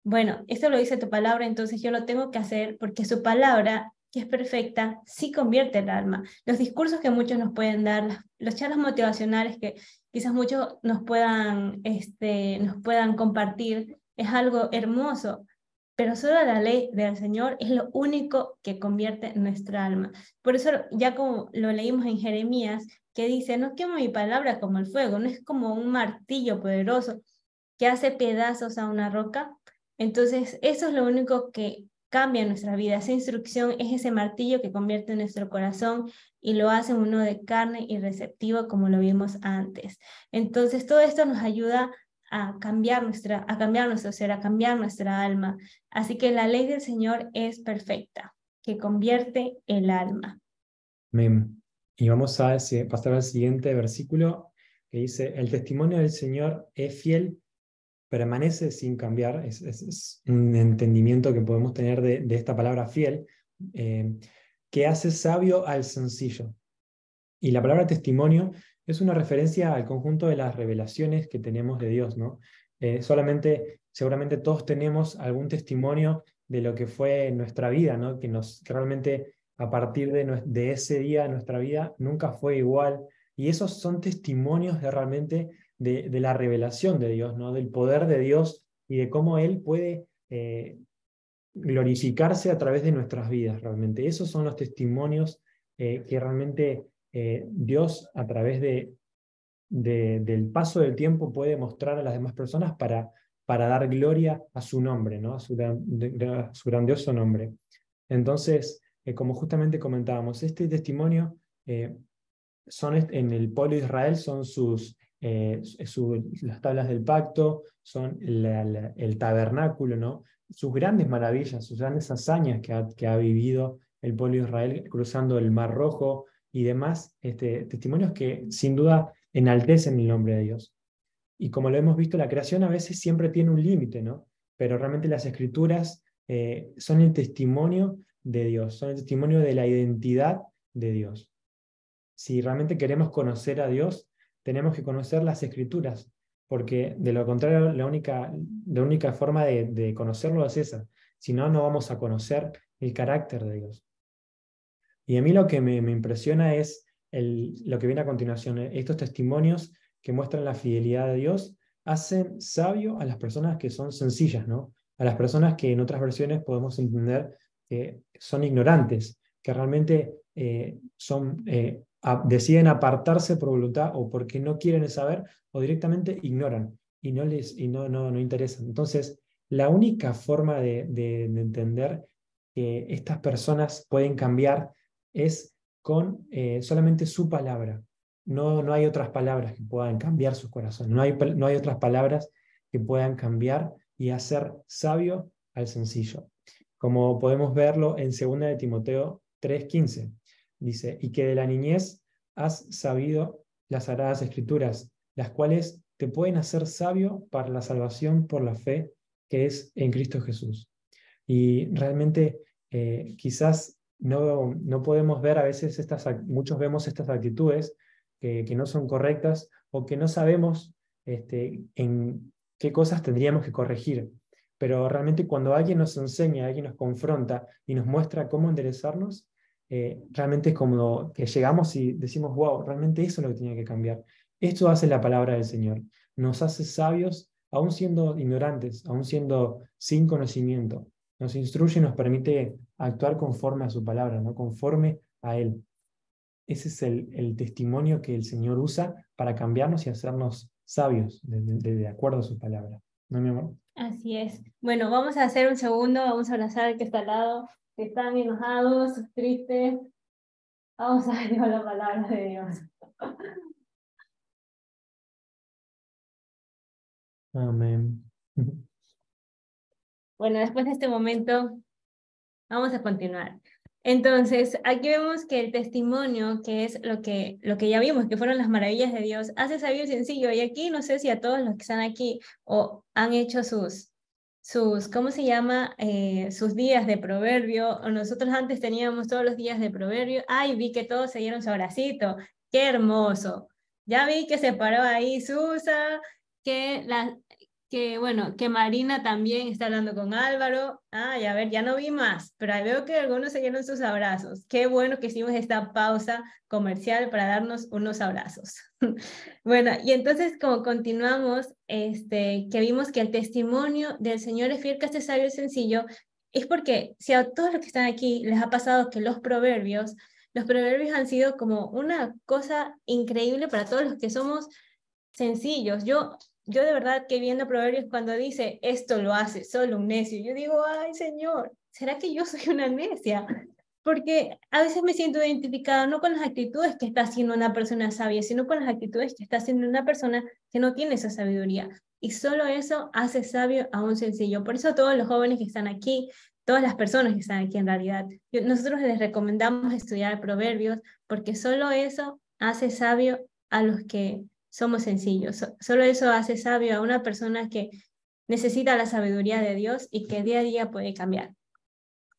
bueno, esto lo dice tu palabra, entonces yo lo tengo que hacer porque su palabra que es perfecta, sí convierte el alma. Los discursos que muchos nos pueden dar, los charlas motivacionales que quizás muchos nos puedan, este, nos puedan compartir, es algo hermoso, pero solo la ley del Señor es lo único que convierte nuestra alma. Por eso ya como lo leímos en Jeremías, que dice, no quemo mi palabra como el fuego, no es como un martillo poderoso que hace pedazos a una roca. Entonces, eso es lo único que cambia nuestra vida, Esa instrucción es ese martillo que convierte nuestro corazón y lo hace uno de carne y receptivo como lo vimos antes. Entonces, todo esto nos ayuda a cambiar, nuestra, a cambiar nuestro ser, a cambiar nuestra alma. Así que la ley del Señor es perfecta, que convierte el alma. Y vamos a pasar al siguiente versículo que dice, el testimonio del Señor es fiel permanece sin cambiar, es, un entendimiento que podemos tener de, esta palabra fiel, eh, que hace sabio al sencillo. Y la palabra testimonio es una referencia al conjunto de las revelaciones que tenemos de Dios, ¿no? Eh, solamente, seguramente todos tenemos algún testimonio de lo que fue nuestra vida, ¿no? Que, nos, realmente a partir de, de ese día de nuestra vida nunca fue igual. Y esos son testimonios de realmente de, la revelación de Dios, ¿no? del poder de Dios y de cómo Él puede eh, glorificarse a través de nuestras vidas realmente. Esos son los testimonios eh, que realmente eh, Dios a través de, del paso del tiempo puede mostrar a las demás personas para, para dar gloria a su nombre, ¿no? a, su, su grandioso nombre. Entonces, como justamente comentábamos, este testimonio son en el pueblo de Israel son sus eh, eh, las tablas del pacto, son el tabernáculo, ¿no? sus grandes maravillas, sus grandes hazañas que ha, vivido el pueblo de Israel cruzando el Mar Rojo y demás este, testimonios que sin duda enaltecen el nombre de Dios. Y como lo hemos visto, la creación a veces siempre tiene un límite, ¿no? Pero realmente las escrituras eh, son el testimonio de Dios, son el testimonio de la identidad de Dios. Si realmente queremos conocer a Dios, tenemos que conocer las escrituras, porque de lo contrario, la única, la única forma de, conocerlo es esa. Si no, no vamos a conocer el carácter de Dios. Y a mí lo que me, impresiona es lo que viene a continuación. Estos testimonios que muestran la fidelidad de Dios hacen sabio a las personas que son sencillas, ¿no? A las personas que en otras versiones podemos entender que son ignorantes, que realmente eh, son eh, deciden apartarse por voluntad o porque no quieren saber o directamente ignoran y no les y no, no, no interesan. Entonces, la única forma de, entender que estas personas pueden cambiar es con eh, solamente su palabra. No, no hay otras palabras que puedan cambiar sus corazones, no hay, no hay otras palabras que puedan cambiar y hacer sabio al sencillo, como podemos verlo en 2 de Timoteo 3:15 dice, y que de la niñez has sabido las sagradas escrituras, las cuales te pueden hacer sabio para la salvación por la fe que es en Cristo Jesús. Y realmente eh, quizás no, podemos ver a veces estas, muchos vemos estas actitudes que, que no son correctas o que no sabemos este, en qué cosas tendríamos que corregir. Pero realmente cuando alguien nos enseña, alguien nos confronta y nos muestra cómo enderezarnos, eh, realmente es como que llegamos y decimos, wow, realmente eso es lo que tenía que cambiar. Esto hace la palabra del Señor. Nos hace sabios, aún siendo ignorantes, aún siendo sin conocimiento. Nos instruye y nos permite actuar conforme a su palabra, ¿no? conforme a Él. Ese es el, testimonio que el Señor usa para cambiarnos y hacernos sabios de, acuerdo a su palabra. ¿No, mi amor? Así es. Bueno, vamos a hacer un segundo, vamos a abrazar al que está al lado, que están enojados, tristes, vamos a ver la palabra de Dios. Amén. Bueno, después de este momento, vamos a continuar. Entonces, aquí vemos que el testimonio, que es lo que, lo que ya vimos, que fueron las maravillas de Dios, hace salir sencillo. Y aquí no sé si a todos los que están aquí o han hecho sus, sus, ¿cómo se llama? Eh, sus días de proverbio. Nosotros antes teníamos todos los días de proverbio. Ay, vi que todos se dieron su abracito. Qué hermoso. Ya vi que se paró ahí Susa, que la, que bueno, que Marina también está hablando con Álvaro. Ay, a ver, ya no vi más, pero veo que algunos se dieron sus abrazos. Qué bueno que hicimos esta pausa comercial para darnos unos abrazos. bueno, y entonces como continuamos, este, que vimos que el testimonio del Señor es fiel, sencillo, es porque si a todos los que están aquí les ha pasado que los proverbios, los proverbios han sido como una cosa increíble para todos los que somos sencillos. Yo yo de verdad que viendo Proverbios cuando dice, esto lo hace solo un necio, yo digo, ay Señor, ¿será que yo soy una necia? Porque a veces me siento identificada no con las actitudes que está haciendo una persona sabia, sino con las actitudes que está haciendo una persona que no tiene esa sabiduría. Y solo eso hace sabio a un sencillo. Por eso todos los jóvenes que están aquí, todas las personas que están aquí en realidad, nosotros les recomendamos estudiar proverbios porque solo eso hace sabio a los que somos sencillos. Solo eso hace sabio a una persona que necesita la sabiduría de Dios y que día a día puede cambiar.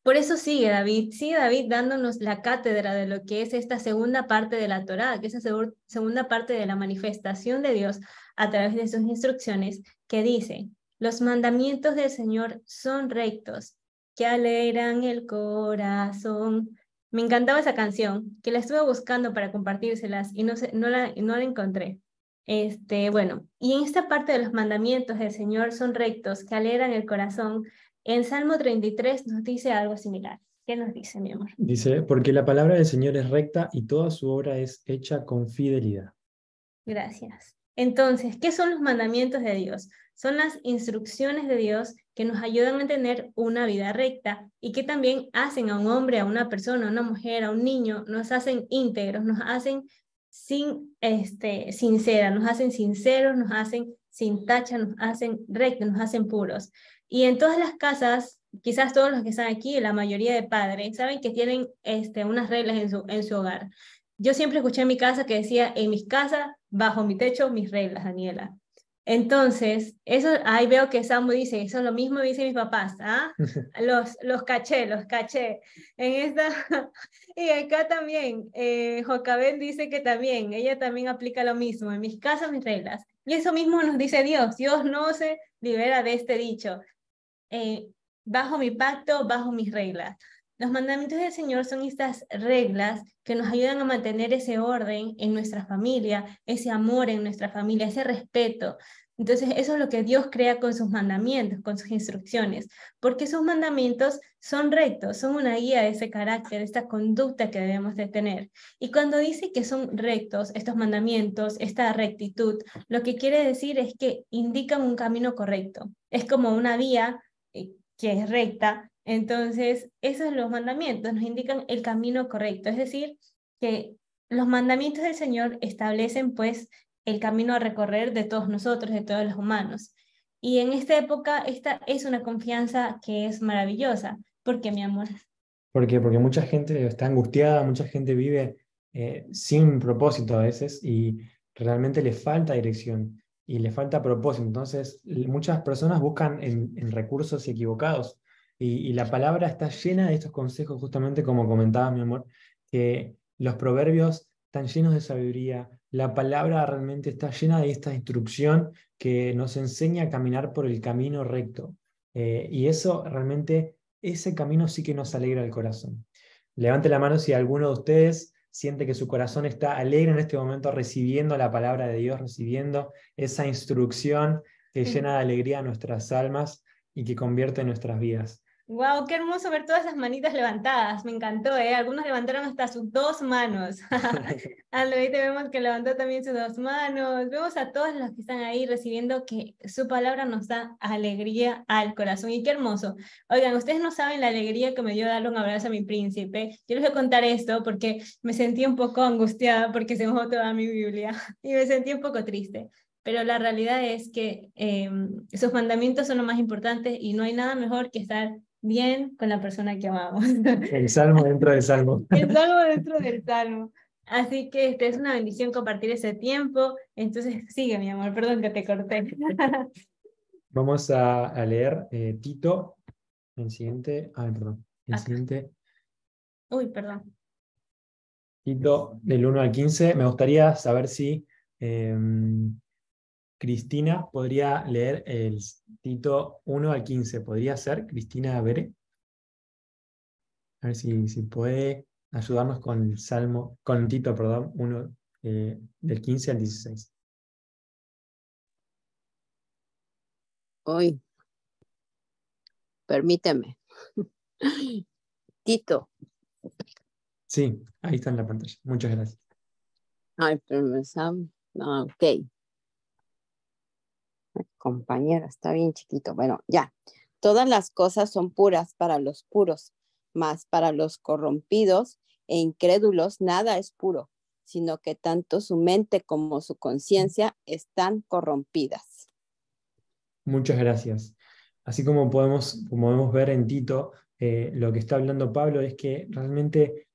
Por eso sigue David, sigue David dándonos la cátedra de lo que es esta segunda parte de la Torá, que es la segunda parte de la manifestación de Dios a través de sus instrucciones, que dice, los mandamientos del Señor son rectos, que alegran el corazón. Me encantaba esa canción, que la estuve buscando para compartírselas y no, la, no la encontré. Este, bueno, y en esta parte de los mandamientos del Señor son rectos, que alegran el corazón. En Salmo 33 nos dice algo similar. ¿Qué nos dice, mi amor? Dice, porque la palabra del Señor es recta y toda su obra es hecha con fidelidad. Gracias. Entonces, ¿qué son los mandamientos de Dios? Son las instrucciones de Dios que nos ayudan a tener una vida recta y que también hacen a un hombre, a una persona, a una mujer, a un niño, nos hacen íntegros, nos hacen sin, este, sincera, nos hacen sinceros, nos hacen sin tacha, nos hacen rectos, nos hacen puros. Y en todas las casas, quizás todos los que están aquí, la mayoría de padres, saben que tienen este, unas reglas en su, en su hogar. Yo siempre escuché en mi casa que decía, en mis casas, bajo mi techo, mis reglas, Daniela. Entonces, eso, ahí veo que Samu dice, eso es lo mismo que dicen mis papás, ¿ah? Los, caché, los caché. En esta, y acá también, eh, Jocabel dice que también, ella también aplica lo mismo, en mis casas, mis reglas. Y eso mismo nos dice Dios, Dios no se libera de este dicho. Eh, bajo mi pacto, bajo mis reglas. Los mandamientos del Señor son estas reglas que nos ayudan a mantener ese orden en nuestra familia, ese amor en nuestra familia, ese respeto. Entonces, eso es lo que Dios crea con sus mandamientos, con sus instrucciones, porque sus mandamientos son rectos, son una guía de ese carácter, de esta conducta que debemos de tener. Y cuando dice que son rectos estos mandamientos, esta rectitud, lo que quiere decir es que indican un camino correcto. Es como una vía eh, que es recta, entonces, esos son los mandamientos nos indican el camino correcto, es decir, que los mandamientos del Señor establecen pues el camino a recorrer de todos nosotros, de todos los humanos. Y en esta época, esta es una confianza que es maravillosa. ¿Por qué, mi amor? Porque, porque mucha gente está angustiada, mucha gente vive eh, sin propósito a veces y realmente le falta dirección y le falta propósito. Entonces, muchas personas buscan en recursos equivocados y, la palabra está llena de estos consejos, justamente como comentabas, mi amor, que los proverbios están llenos de sabiduría. La palabra realmente está llena de esta instrucción que nos enseña a caminar por el camino recto. Eh, y eso realmente, ese camino sí que nos alegra el corazón. Levante la mano si alguno de ustedes siente que su corazón está alegre en este momento recibiendo la palabra de Dios, recibiendo esa instrucción que llena de alegría a nuestras almas y que convierte nuestras vidas. Wow, qué hermoso ver todas esas manitas levantadas, me encantó, ¿eh? Algunos levantaron hasta sus dos manos. ahí te vemos que levantó también sus dos manos. Vemos a todos los que están ahí recibiendo que su palabra nos da alegría al corazón y qué hermoso. Oigan, ustedes no saben la alegría que me dio darle un abrazo a mi príncipe. Yo les voy a contar esto porque me sentí un poco angustiada porque se mojó toda mi Biblia y me sentí un poco triste pero la realidad es que esos em, mandamientos son los más importantes y no hay nada mejor que estar bien con la persona que amamos. El salmo dentro del salmo. El salmo dentro del salmo. Así que este, es una bendición compartir ese tiempo. Entonces, sigue, mi amor, perdón que te corté. Vamos a, leer eh, Tito, el siguiente. Ay, perdón. El siguiente. Uy, perdón. Tito, del 1 al 15. Me gustaría saber si em, Cristina podría leer el Tito 1 al 15. ¿Podría ser, Cristina Bere? A ver si, si puede ayudarnos con el Salmo, con Tito, perdón, 1 eh, del 15 al 16. Hoy, permíteme. Tito. Sí, ahí está en la pantalla. Muchas gracias. Ay, pero me ah, ok compañera, está bien chiquito. Bueno, ya. Todas las cosas son puras para los puros, mas para los corrompidos e incrédulos nada es puro, sino que tanto su mente como su conciencia están corrompidas. Muchas gracias. Así como podemos, como podemos ver en Tito, eh, lo que está hablando Pablo es que realmente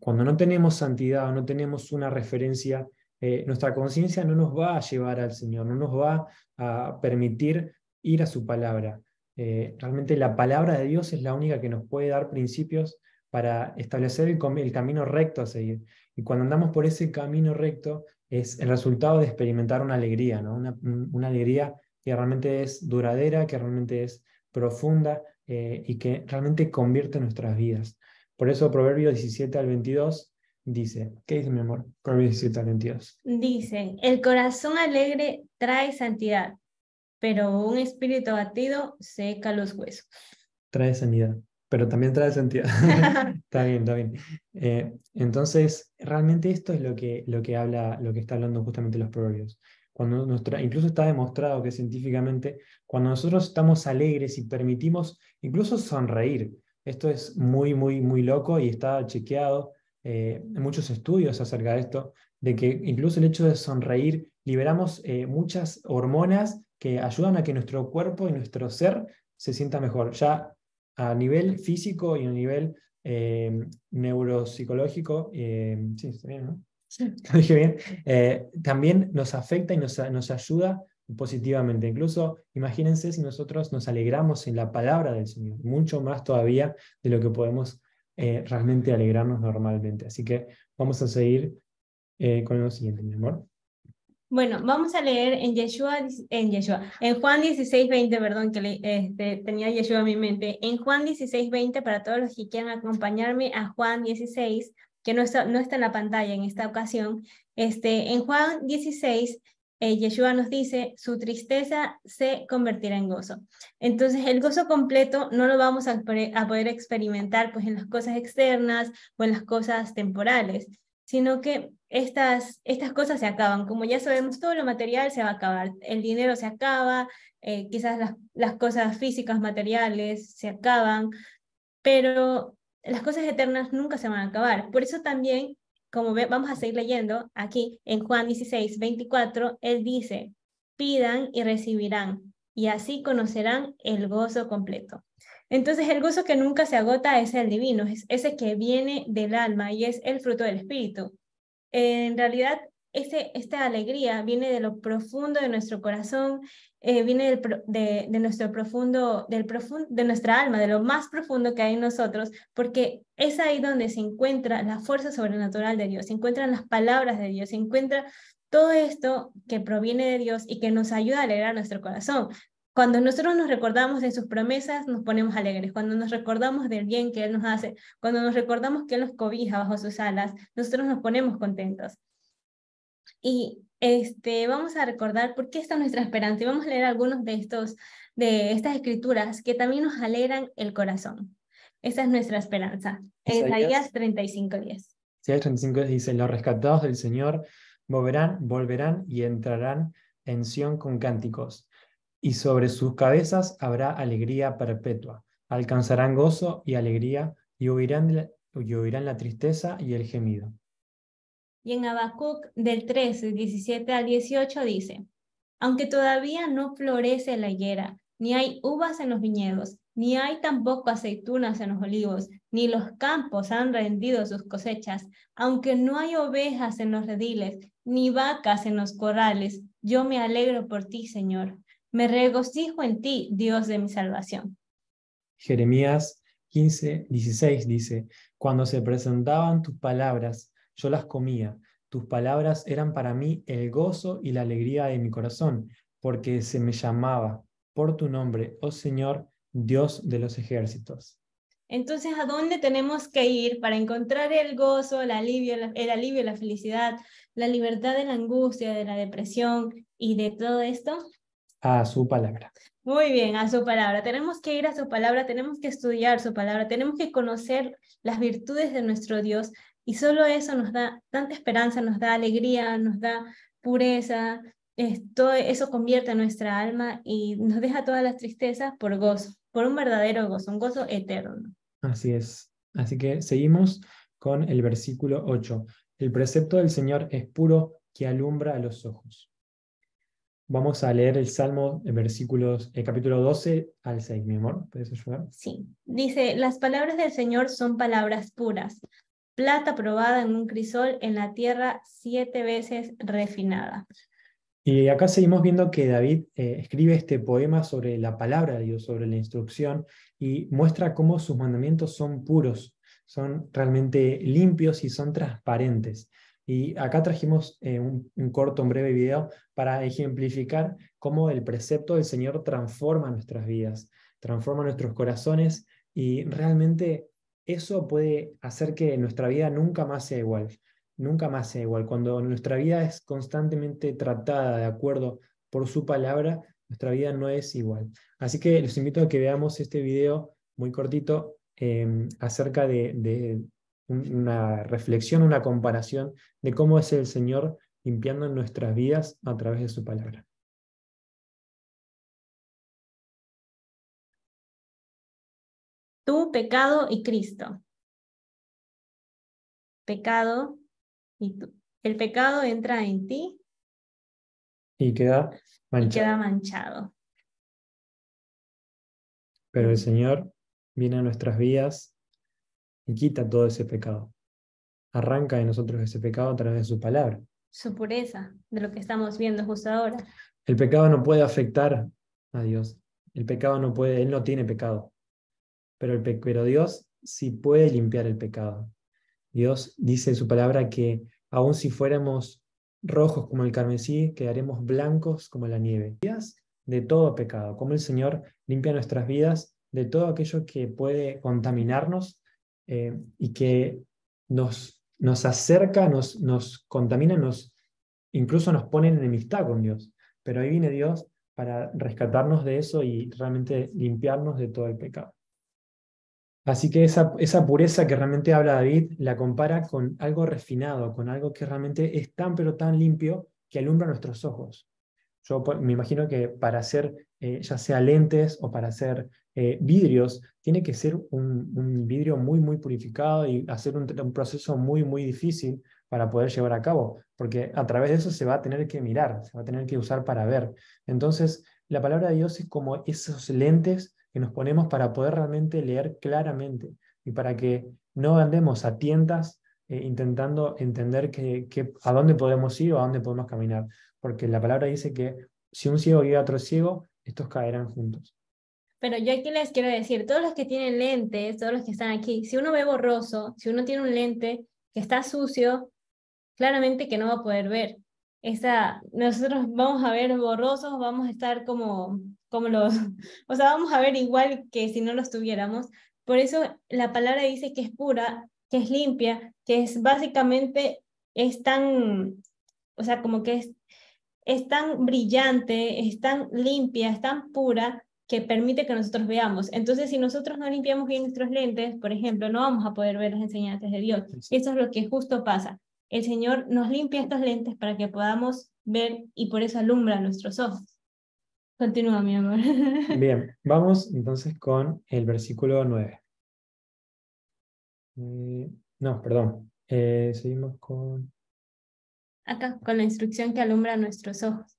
cuando no tenemos santidad o no tenemos una referencia eh, nuestra conciencia no nos va a llevar al Señor, no nos va a permitir ir a su palabra. Eh, realmente la palabra de Dios es la única que nos puede dar principios para establecer el, camino recto a seguir. Y cuando andamos por ese camino recto, es el resultado de experimentar una alegría, ¿no? una, alegría que realmente es duradera, que realmente es profunda eh, y que realmente convierte nuestras vidas. Por eso Proverbios 17 al 22 Dice, ¿qué dice mi amor? Dice, el corazón alegre trae santidad, pero un espíritu abatido seca los huesos. Trae sanidad, pero también trae santidad. está bien, está bien. Eh, entonces, realmente esto es lo que, lo que habla, lo que está hablando justamente los proverbios. Cuando nuestra, incluso está demostrado que científicamente, cuando nosotros estamos alegres y permitimos incluso sonreír, esto es muy, muy, muy loco y está chequeado eh, muchos estudios acerca de esto, de que incluso el hecho de sonreír liberamos eh, muchas hormonas que ayudan a que nuestro cuerpo y nuestro ser se sienta mejor, ya a nivel físico y a nivel eh, neuropsicológico. sí, está bien, ¿no? dije bien. también nos afecta y nos, nos ayuda positivamente. Incluso imagínense si nosotros nos alegramos en la palabra del Señor, mucho más todavía de lo que podemos eh, realmente alegrarnos normalmente. Así que vamos a seguir eh, con lo siguiente, mi amor. Bueno, vamos a leer en Yeshua, en Yeshua, en Juan 16, 20, perdón, que este, tenía Yeshua en mi mente, en Juan 16, 20, para todos los que quieran acompañarme a Juan 16, que no está, no está en la pantalla en esta ocasión, este, en Juan 16, eh, Yeshua nos dice, su tristeza se convertirá en gozo. Entonces, el gozo completo no lo vamos a, poder experimentar pues, en las cosas externas o en las cosas temporales, sino que estas, estas cosas se acaban. Como ya sabemos, todo lo material se va a acabar. El dinero se acaba, eh, quizás las, las cosas físicas, materiales se acaban, pero las cosas eternas nunca se van a acabar. Por eso también como vamos a seguir leyendo aquí en Juan 16, 24, él dice, pidan y recibirán, y así conocerán el gozo completo. Entonces el gozo que nunca se agota es el divino, es ese que viene del alma y es el fruto del espíritu. En realidad, esta alegría viene de lo profundo de nuestro corazón, eh, viene de, nuestro profundo, del profundo, de nuestra alma, de lo más profundo que hay en nosotros, porque es ahí donde se encuentra la fuerza sobrenatural de Dios, se encuentran las palabras de Dios, se encuentra todo esto que proviene de Dios y que nos ayuda a alegrar nuestro corazón. Cuando nosotros nos recordamos de sus promesas, nos ponemos alegres. Cuando nos recordamos del bien que Él nos hace, cuando nos recordamos que Él nos cobija bajo sus alas, nosotros nos ponemos contentos y este, vamos a recordar por qué está nuestra esperanza y vamos a leer algunos de, estos, de estas escrituras que también nos alegran el corazón. Esa es nuestra esperanza. Isaías 35.10. Isaías 35 dice, los rescatados del Señor volverán, volverán y entrarán en Sión con cánticos, y sobre sus cabezas habrá alegría perpetua. Alcanzarán gozo y alegría y oirán, y oirán la tristeza y el gemido. Y en Habacuc del 13, 17 al 18 dice, aunque todavía no florece la higuera, ni hay uvas en los viñedos, ni hay tampoco aceitunas en los olivos, ni los campos han rendido sus cosechas, aunque no hay ovejas en los rediles, ni vacas en los corrales, yo me alegro por ti, Señor. Me regocijo en ti, Dios de mi salvación. Jeremías 15, 16 dice, cuando se presentaban tus palabras, yo las comía. Tus palabras eran para mí el gozo y la alegría de mi corazón, porque se me llamaba por tu nombre, oh Señor, Dios de los ejércitos. Entonces, ¿a dónde tenemos que ir para encontrar el gozo, el alivio, el alivio, la felicidad, la libertad de la angustia, de la depresión y de todo esto? A su palabra. Muy bien, a su palabra. Tenemos que ir a su palabra, tenemos que estudiar su palabra, tenemos que conocer las virtudes de nuestro Dios y solo eso nos da tanta esperanza, nos da alegría, nos da pureza, eso convierte a nuestra alma y nos deja todas las tristezas por gozo, por un verdadero gozo, un gozo eterno. Así es. Así que seguimos con el versículo 8. El precepto del Señor es puro que alumbra a los ojos. Vamos a leer el Salmo, versículos, el capítulo 12 al 6, mi amor. ¿Puedes ayudar? Sí. Dice, las palabras del Señor son palabras puras, plata probada en un crisol en la tierra siete veces refinada. Y acá seguimos viendo que David eh, escribe este poema sobre la palabra de Dios, sobre la instrucción, y muestra cómo sus mandamientos son puros, son realmente limpios y son transparentes. Y acá trajimos eh, un, un, corto, un breve video para ejemplificar cómo el precepto del Señor transforma nuestras vidas, transforma nuestros corazones y realmente eso puede hacer que nuestra vida nunca más sea igual, nunca más sea igual. Cuando nuestra vida es constantemente tratada de acuerdo por su palabra, nuestra vida no es igual. Así que los invito a que veamos este video muy cortito em, acerca de una reflexión, una comparación de cómo es el Señor limpiando nuestras vidas a través de su palabra. pecado y Cristo. Pecado y tú. El pecado entra en ti. Y queda manchado. queda manchado. Pero el Señor viene a nuestras vidas y quita todo ese pecado. Arranca de nosotros ese pecado a través de su palabra. Su pureza, de lo que estamos viendo justo ahora. El pecado no puede afectar a Dios. El pecado no puede, Él no tiene pecado pero, el, pero Dios sí puede limpiar el pecado. Dios dice en su palabra que aun si fuéramos rojos como el carmesí, quedaremos blancos como la nieve. De todo pecado, como el Señor limpia nuestras vidas de todo aquello que puede contaminarnos eh, y que nos, nos acerca, nos, nos contamina, nos, incluso nos pone en enemistad con Dios. Pero ahí viene Dios para rescatarnos de eso y realmente limpiarnos de todo el pecado. Así que esa, pureza que realmente habla David la compara con algo refinado, con algo que realmente es tan pero tan limpio que alumbra nuestros ojos. Yo me imagino que para hacer eh, ya sea lentes o para hacer eh, vidrios, tiene que ser un, vidrio muy, muy purificado y hacer un, un, proceso muy, muy difícil para poder llevar a cabo, porque a través de eso se va a tener que mirar, se va a tener que usar para ver. Entonces, la palabra de Dios es como esos lentes que nos ponemos para poder realmente leer claramente y para que no andemos a tientas eh, intentando entender que, a dónde podemos ir o a dónde podemos caminar. Porque la palabra dice que si un ciego guía a otro ciego, estos caerán juntos. Pero yo aquí les quiero decir, todos los que tienen lentes, todos los que están aquí, si uno ve borroso, si uno tiene un lente que está sucio, claramente que no va a poder ver. Esa, nosotros vamos a ver borrosos, vamos a estar como como los, o sea, vamos a ver igual que si no los tuviéramos. Por eso la palabra dice que es pura, que es limpia, que es básicamente es tan, o sea, como que es, tan brillante, es tan limpia, es tan pura que permite que nosotros veamos. Entonces, si nosotros no limpiamos bien nuestros lentes, por ejemplo, no vamos a poder ver las enseñanzas de Dios. eso es lo que justo pasa. El Señor nos limpia estos lentes para que podamos ver y por eso alumbra nuestros ojos. Continúa, mi amor. Bien, vamos entonces con el versículo 9. Eh, no, perdón. Eh, seguimos con... Acá, con la instrucción que alumbra nuestros ojos.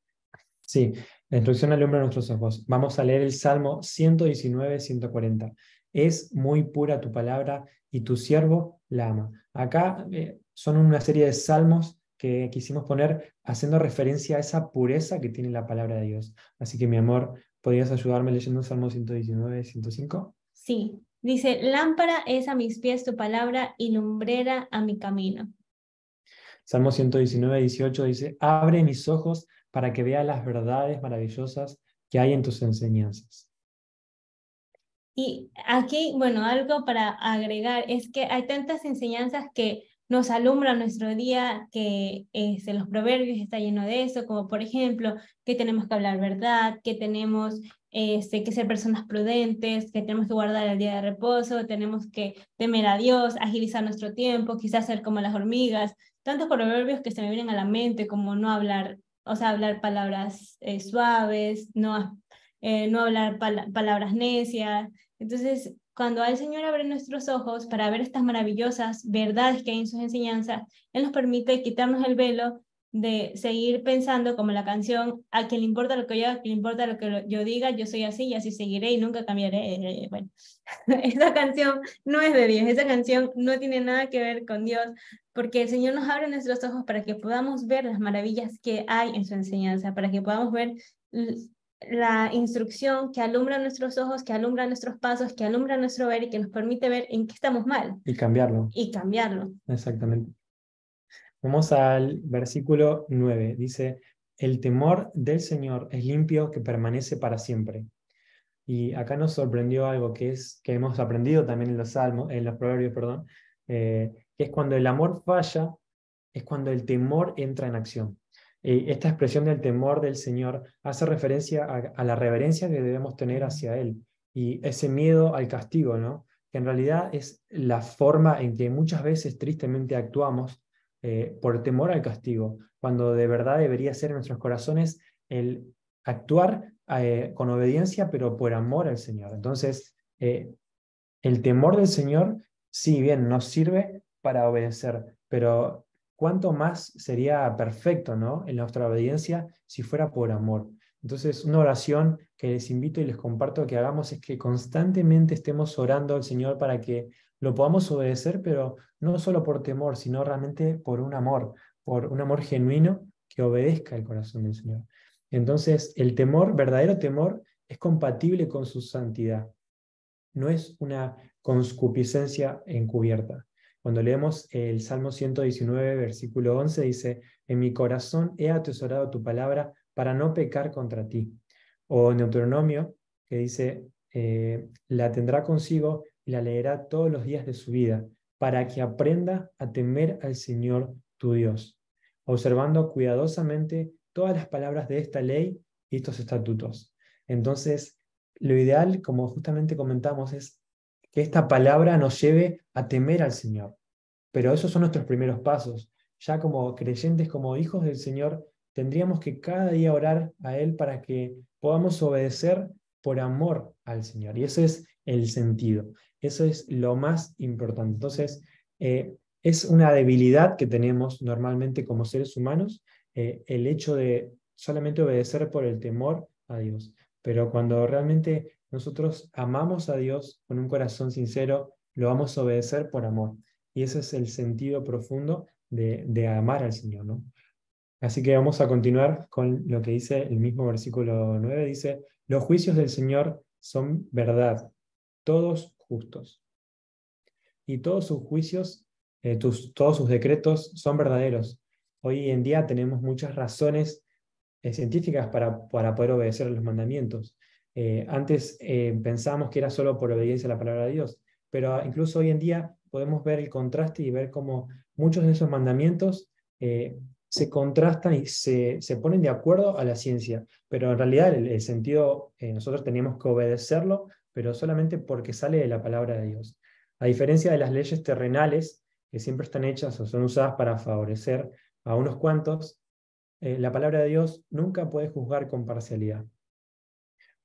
Sí, la instrucción alumbra nuestros ojos. Vamos a leer el Salmo 119, 140. Es muy pura tu palabra y tu siervo la ama. Acá eh, son una serie de salmos que quisimos poner haciendo referencia a esa pureza que tiene la palabra de Dios. Así que mi amor, ¿podrías ayudarme leyendo el Salmo 119, 105? Sí, dice, lámpara es a mis pies tu palabra y lumbrera a mi camino. Salmo 119, 18 dice, abre mis ojos para que vea las verdades maravillosas que hay en tus enseñanzas. Y aquí, bueno, algo para agregar es que hay tantas enseñanzas que nos alumbra nuestro día, que este, los proverbios está lleno de eso, como por ejemplo, que tenemos que hablar verdad, que tenemos este, que ser personas prudentes, que tenemos que guardar el día de reposo, tenemos que temer a Dios, agilizar nuestro tiempo, quizás ser como las hormigas, tantos proverbios que se me vienen a la mente, como no hablar, o sea, hablar palabras eh, suaves, no, eh, no hablar palabras necias. Entonces, cuando el Señor abre nuestros ojos para ver estas maravillosas verdades que hay en sus enseñanzas, Él nos permite quitarnos el velo de seguir pensando como la canción, a quien le importa lo que yo le importa lo que yo diga, yo soy así y así seguiré y nunca cambiaré. Bueno, esa canción no es de Dios, esa canción no tiene nada que ver con Dios, porque el Señor nos abre nuestros ojos para que podamos ver las maravillas que hay en su enseñanza, para que podamos ver la instrucción que alumbra nuestros ojos, que alumbra nuestros pasos, que alumbra nuestro ver y que nos permite ver en qué estamos mal. Y cambiarlo. Y cambiarlo. Exactamente. Vamos al versículo 9. Dice, el temor del Señor es limpio que permanece para siempre. Y acá nos sorprendió algo que es que hemos aprendido también en los salmos, en los proverbios, perdón, eh, que es cuando el amor falla, es cuando el temor entra en acción. Eh, esta expresión del temor del Señor hace referencia a, la reverencia que debemos tener hacia Él y ese miedo al castigo, ¿no? que en realidad es la forma en que muchas veces tristemente actuamos eh, por temor al castigo, cuando de verdad debería ser en nuestros corazones el actuar eh, con obediencia, pero por amor al Señor. Entonces, el temor del Señor, sí, bien, nos sirve para obedecer, pero cuánto más sería perfecto ¿no? en nuestra obediencia si fuera por amor. Entonces, una oración que les invito y les comparto que hagamos es que constantemente estemos orando al Señor para que lo podamos obedecer, pero no solo por temor, sino realmente por un amor, por un amor genuino que obedezca el corazón del Señor. Entonces, el temor, verdadero temor, es compatible con su santidad. No es una conscupiscencia encubierta. Cuando leemos el Salmo 119, versículo 11, dice, en mi corazón he atesorado tu palabra para no pecar contra ti. O Deuteronomio, que dice, eh, la tendrá consigo y la leerá todos los días de su vida, para que aprenda a temer al Señor tu Dios, observando cuidadosamente todas las palabras de esta ley y estos estatutos. Entonces, lo ideal, como justamente comentamos, es que esta palabra nos lleve a temer al Señor. Pero esos son nuestros primeros pasos. Ya como creyentes, como hijos del Señor, tendríamos que cada día orar a Él para que podamos obedecer por amor al Señor. Y ese es el sentido. Eso es lo más importante. Entonces, eh, es una debilidad que tenemos normalmente como seres humanos, eh, el hecho de solamente obedecer por el temor a Dios. Pero cuando realmente nosotros amamos a Dios con un corazón sincero, lo vamos a obedecer por amor. Y ese es el sentido profundo de, amar al Señor, Así que vamos a continuar con lo que dice el mismo versículo 9. Dice, los juicios del Señor son verdad, todos justos. Y todos sus juicios, eh, todos sus decretos son verdaderos. Hoy en día tenemos muchas razones eh, científicas para, para poder obedecer los mandamientos. Eh, antes eh, pensábamos que era solo por obediencia a la palabra de Dios, pero incluso hoy en día podemos ver el contraste y ver cómo muchos de esos mandamientos eh, se contrastan y se, ponen de acuerdo a la ciencia, pero en realidad el, sentido, nosotros teníamos que obedecerlo, pero solamente porque sale de la palabra de Dios. A diferencia de las leyes terrenales, que siempre están hechas o son usadas para favorecer a unos cuantos, la palabra de Dios nunca puede juzgar con parcialidad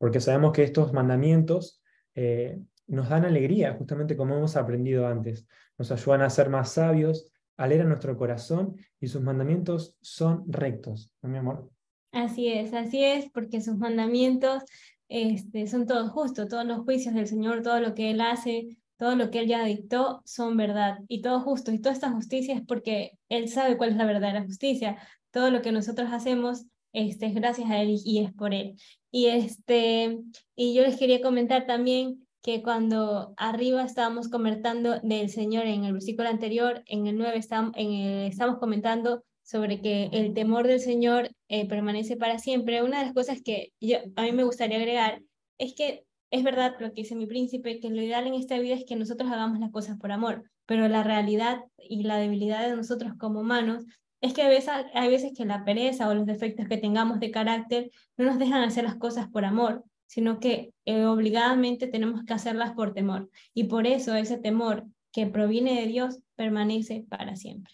porque sabemos que estos mandamientos eh, nos dan alegría, justamente como hemos aprendido antes. Nos ayudan a ser más sabios, a nuestro corazón y sus mandamientos son rectos, ¿no, mi amor? Así es, así es, porque sus mandamientos este, son todos justos, todos los juicios del Señor, todo lo que Él hace, todo lo que Él ya dictó son verdad y todo justo. Y toda esta justicia es porque Él sabe cuál es la verdadera justicia. Todo lo que nosotros hacemos este, es gracias a Él y es por Él. Y, este, y yo les quería comentar también que cuando arriba estábamos comentando del Señor en el versículo anterior, en el 9 estamos, en estamos comentando sobre que el temor del Señor eh, permanece para siempre. Una de las cosas que yo, a mí me gustaría agregar es que es verdad lo que dice mi príncipe, que lo ideal en esta vida es que nosotros hagamos las cosas por amor, pero la realidad y la debilidad de nosotros como humanos es que a veces, hay veces que la pereza o los defectos que tengamos de carácter no nos dejan hacer las cosas por amor, sino que eh, obligadamente tenemos que hacerlas por temor. Y por eso ese temor que proviene de Dios permanece para siempre.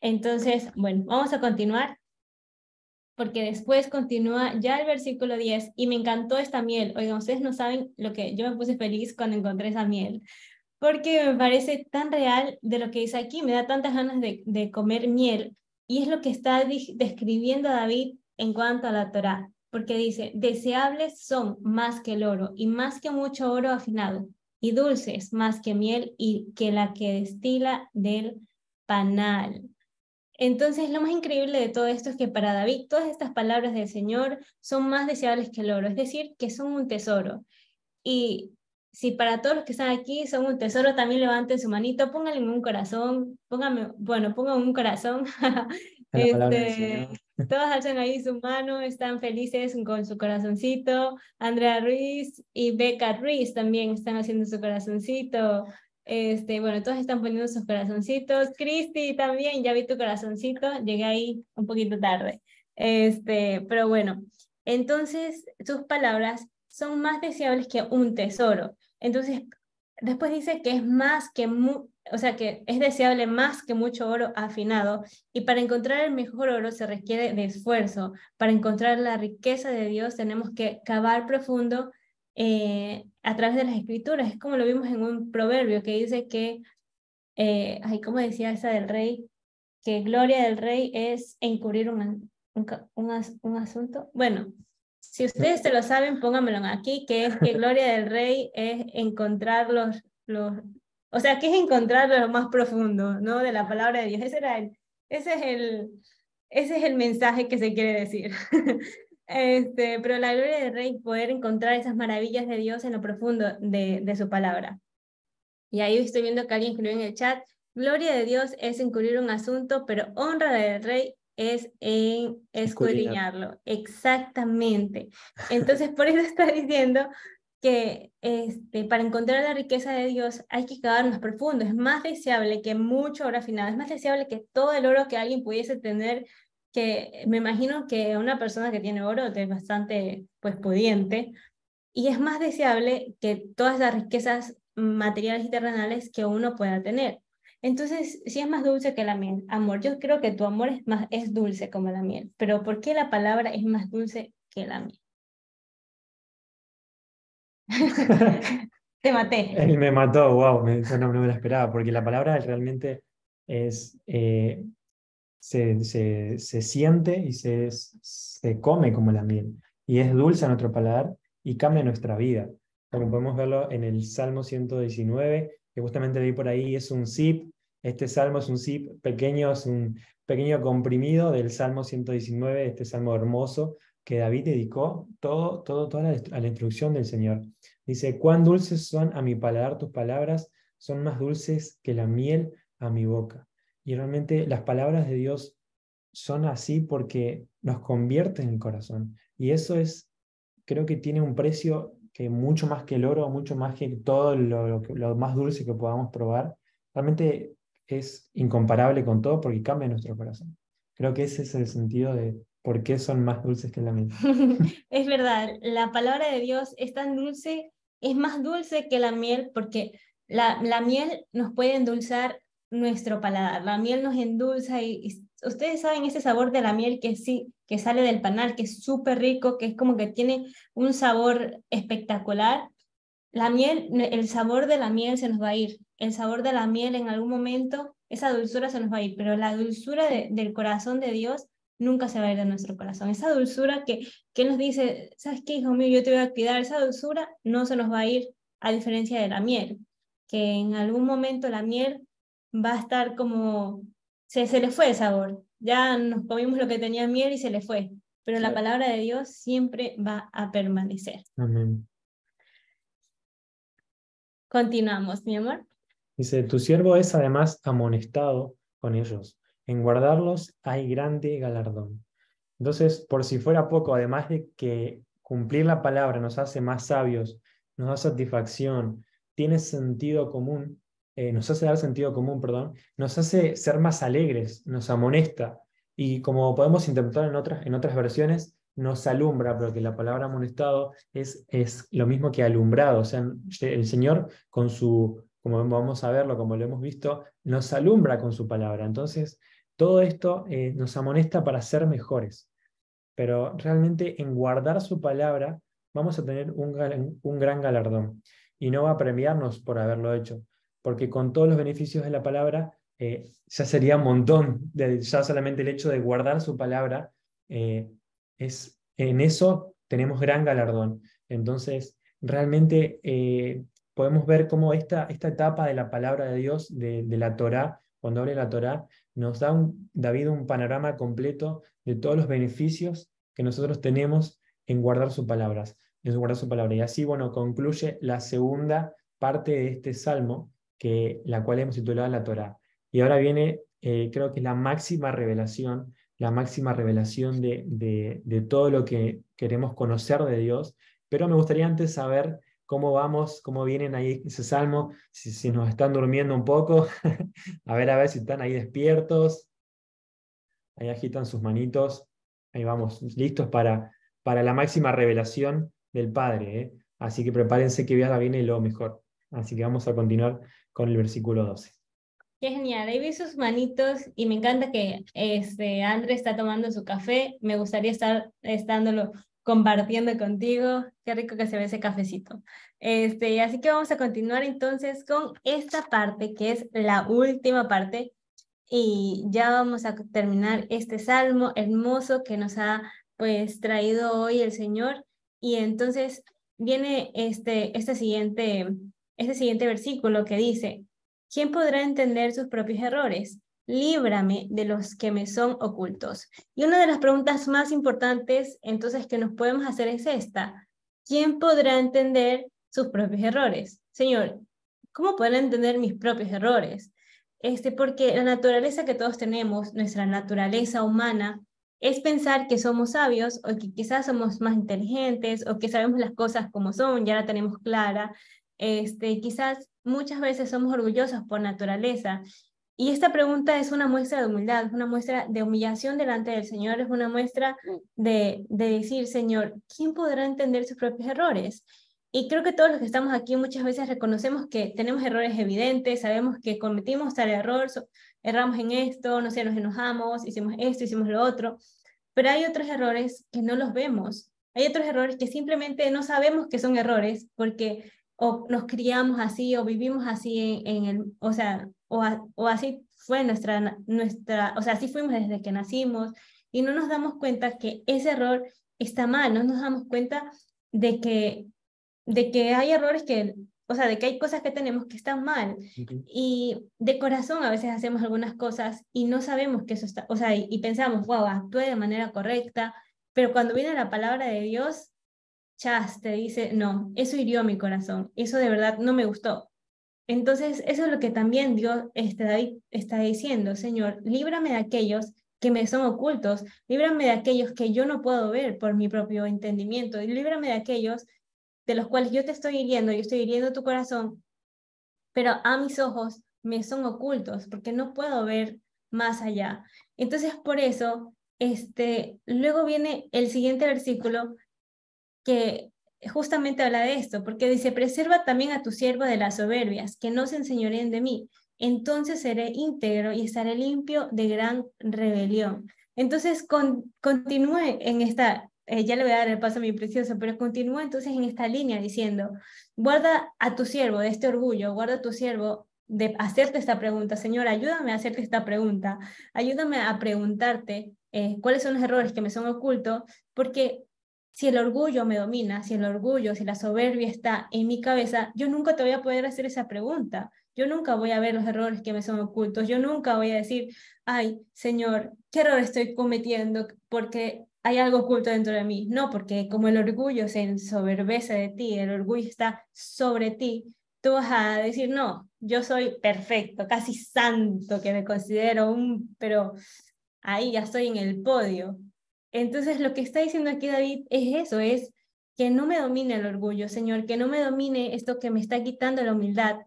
Entonces, bueno, vamos a continuar, porque después continúa ya el versículo 10, y me encantó esta miel. Oigan, ustedes no saben lo que yo me puse feliz cuando encontré esa miel, porque me parece tan real de lo que dice aquí, me da tantas ganas de, comer miel y es lo que está describiendo David en cuanto a la Torá, porque dice, deseables son más que el oro y más que mucho oro afinado y dulces más que miel y que la que destila del panal. Entonces, lo más increíble de todo esto es que para David todas estas palabras del Señor son más deseables que el oro, es decir, que son un tesoro. Y si para todos los que están aquí son un tesoro, también levanten su manito, pónganle un corazón, pónganme, bueno, pongan un corazón. este, todos alzan ahí su mano, están felices con su corazoncito. Andrea Ruiz y Becca Ruiz también están haciendo su corazoncito. Este, bueno, todos están poniendo sus corazoncitos. Cristi también, ya vi tu corazoncito, llegué ahí un poquito tarde. Este, pero bueno, entonces sus palabras son más deseables que un tesoro. Entonces, después dice que es más que, o sea, que es deseable más que mucho oro afinado y para encontrar el mejor oro se requiere de esfuerzo. Para encontrar la riqueza de Dios tenemos que cavar profundo eh, a través de las escrituras. Es como lo vimos en un proverbio que dice que, eh, ay, decía esa del rey? Que gloria del rey es encubrir un, un asunto. Bueno, si ustedes se lo saben, Póngamelo aquí, que es que Gloria del Rey es encontrar los, o sea, que es encontrar lo más profundo, ¿no? De la palabra de Dios. Ese, era el, ese, es, el, ese es el mensaje que se quiere decir. este, pero la gloria del Rey, poder encontrar esas maravillas de Dios en lo profundo de, de su palabra. Y ahí estoy viendo que alguien escribió en el chat, Gloria de Dios es encubrir un asunto, pero honra del rey es en escudriñarlo. Exactamente. Entonces, por eso está diciendo que este, para encontrar la riqueza de Dios hay que cavarnos profundo. Es más deseable que mucho oro afinado, es más deseable que todo el oro que alguien pudiese tener, que me imagino que una persona que tiene oro es bastante pues pudiente, y es más deseable que todas las riquezas materiales y terrenales que uno pueda tener. Entonces, si es más dulce que la miel, amor, yo creo que tu amor es, más, es dulce como la miel, pero ¿por qué la palabra es más dulce que la miel? Te maté. Él me mató, wow, me, yo no, me lo esperaba, porque la palabra realmente es, eh, se, se, se, siente y se, se come como la miel, y es dulce en nuestro paladar y cambia nuestra vida. Como podemos verlo en el Salmo 119, que justamente leí por ahí, es un zip este salmo es un zip pequeño, es un pequeño comprimido del Salmo 119, este salmo hermoso que David dedicó todo, todo, toda a la instrucción del Señor. Dice, cuán dulces son a mi paladar tus palabras, son más dulces que la miel a mi boca. Y realmente las palabras de Dios son así porque nos convierten en el corazón. Y eso es, creo que tiene un precio que mucho más que el oro, mucho más que todo lo, lo más dulce que podamos probar. Realmente es incomparable con todo porque cambia nuestro corazón. Creo que ese es el sentido de por qué son más dulces que la miel. es verdad, la palabra de Dios es tan dulce, es más dulce que la miel porque la, la miel nos puede endulzar nuestro paladar, la miel nos endulza y, ustedes saben ese sabor de la miel que sí, que sale del panal, que es súper rico, que es como que tiene un sabor espectacular la miel, el sabor de la miel se nos va a ir, el sabor de la miel en algún momento, esa dulzura se nos va a ir, pero la dulzura del corazón de Dios nunca se va a ir de nuestro corazón. Esa dulzura que, que nos dice, ¿sabes qué, hijo mío? Yo te voy a cuidar, esa dulzura no se nos va a ir, a diferencia de la miel, que en algún momento la miel va a estar como, se, se le fue el sabor, ya nos comimos lo que tenía miel y se le fue, pero la palabra de Dios siempre va a permanecer. Amén. Continuamos, mi amor. Dice, tu siervo es además amonestado con ellos. En guardarlos hay grande galardón. Entonces, por si fuera poco, además de que cumplir la palabra nos hace más sabios, nos da satisfacción, tiene sentido común, eh, nos hace dar sentido común, perdón, nos hace ser más alegres, nos amonesta. Y como podemos interpretar en otras, en otras versiones, nos alumbra, porque la palabra amonestado es, es lo mismo que alumbrado. O sea, el Señor con su, como vamos a verlo, como lo hemos visto, nos alumbra con su palabra. Entonces, todo esto eh, nos amonesta para ser mejores. Pero realmente en guardar su palabra vamos a tener un, un gran galardón y no va a premiarnos por haberlo hecho, porque con todos los beneficios de la palabra eh, ya sería un montón, de, ya solamente el hecho de guardar su palabra eh, es, en eso tenemos gran galardón. Entonces, realmente eh, podemos ver cómo esta, esta etapa de la palabra de Dios, de, la Torá, cuando abre la Torá, nos da un, David un panorama completo de todos los beneficios que nosotros tenemos en guardar sus palabras, en guardar su palabra. Y así, bueno, concluye la segunda parte de este salmo, que, la cual hemos titulado la Torá. Y ahora viene, eh, creo que es la máxima revelación la máxima revelación de, todo lo que queremos conocer de Dios, pero me gustaría antes saber cómo vamos, cómo vienen ahí ese salmo, si, nos están durmiendo un poco, a ver, a ver si están ahí despiertos, ahí agitan sus manitos, ahí vamos, listos para, para la máxima revelación del Padre, ¿eh? así que prepárense que la viene lo mejor, así que vamos a continuar con el versículo 12 genial, ahí vi sus manitos y me encanta que este, André está tomando su café. Me gustaría estar estándolo compartiendo contigo. Qué rico que se ve ese cafecito. Este, así que vamos a continuar entonces con esta parte que es la última parte y ya vamos a terminar este salmo hermoso que nos ha pues traído hoy el Señor y entonces viene este este siguiente este siguiente versículo que dice ¿Quién podrá entender sus propios errores? Líbrame de los que me son ocultos. Y una de las preguntas más importantes entonces que nos podemos hacer es esta. ¿Quién podrá entender sus propios errores? Señor, ¿cómo podrá entender mis propios errores? Este, porque la naturaleza que todos tenemos, nuestra naturaleza humana, es pensar que somos sabios o que quizás somos más inteligentes o que sabemos las cosas como son, ya la tenemos clara, este, quizás muchas veces somos orgullosos por naturaleza. Y esta pregunta es una muestra de humildad, una muestra de humillación delante del Señor, es una muestra mm. de, de decir, Señor, ¿quién podrá entender sus propios errores? Y creo que todos los que estamos aquí muchas veces reconocemos que tenemos errores evidentes, sabemos que cometimos tal error, erramos en esto, no sé, nos enojamos, hicimos esto, hicimos lo otro, pero hay otros errores que no los vemos, hay otros errores que simplemente no sabemos que son errores porque o nos criamos así o vivimos así en, el, o sea, o, así fue nuestra, nuestra, o sea, así fuimos desde que nacimos y no nos damos cuenta que ese error está mal, no nos damos cuenta de que, de que hay errores que, o sea, de que hay cosas que tenemos que están mal y de corazón a veces hacemos algunas cosas y no sabemos que eso está, o sea, y, pensamos, wow, actúe de manera correcta, pero cuando viene la palabra de Dios, Chas te dice, no, eso hirió mi corazón, eso de verdad no me gustó. Entonces, eso es lo que también Dios está, está diciendo, Señor, líbrame de aquellos que me son ocultos, líbrame de aquellos que yo no puedo ver por mi propio entendimiento, y líbrame de aquellos de los cuales yo te estoy hiriendo, yo estoy hiriendo tu corazón, pero a mis ojos me son ocultos porque no puedo ver más allá. Entonces, por eso, este, luego viene el siguiente versículo que justamente habla de esto, porque dice, preserva también a tu siervo de las soberbias, que no se enseñoren de mí. Entonces seré íntegro y estaré limpio de gran rebelión. Entonces, continúe en esta, eh, ya le voy a dar el paso a mi precioso, pero continúa entonces en esta línea diciendo, guarda a tu siervo de este orgullo, guarda a tu siervo de hacerte esta pregunta, Señor, ayúdame a hacerte esta pregunta, ayúdame a preguntarte eh, cuáles son los errores que me son ocultos, porque si el orgullo me domina, si el orgullo, si la soberbia está en mi cabeza, yo nunca te voy a poder hacer esa pregunta. Yo nunca voy a ver los errores que me son ocultos. Yo nunca voy a decir, ay, Señor, ¿qué error estoy cometiendo? Porque hay algo oculto dentro de mí. No, porque como el orgullo se ensoberbece de ti, el orgullo está sobre ti, tú vas a decir, no, yo soy perfecto, casi santo, que me considero un, pero ahí ya estoy en el podio. Entonces, lo que está diciendo aquí David es eso, es que no me domine el orgullo, Señor, que no me domine esto que me está quitando la humildad,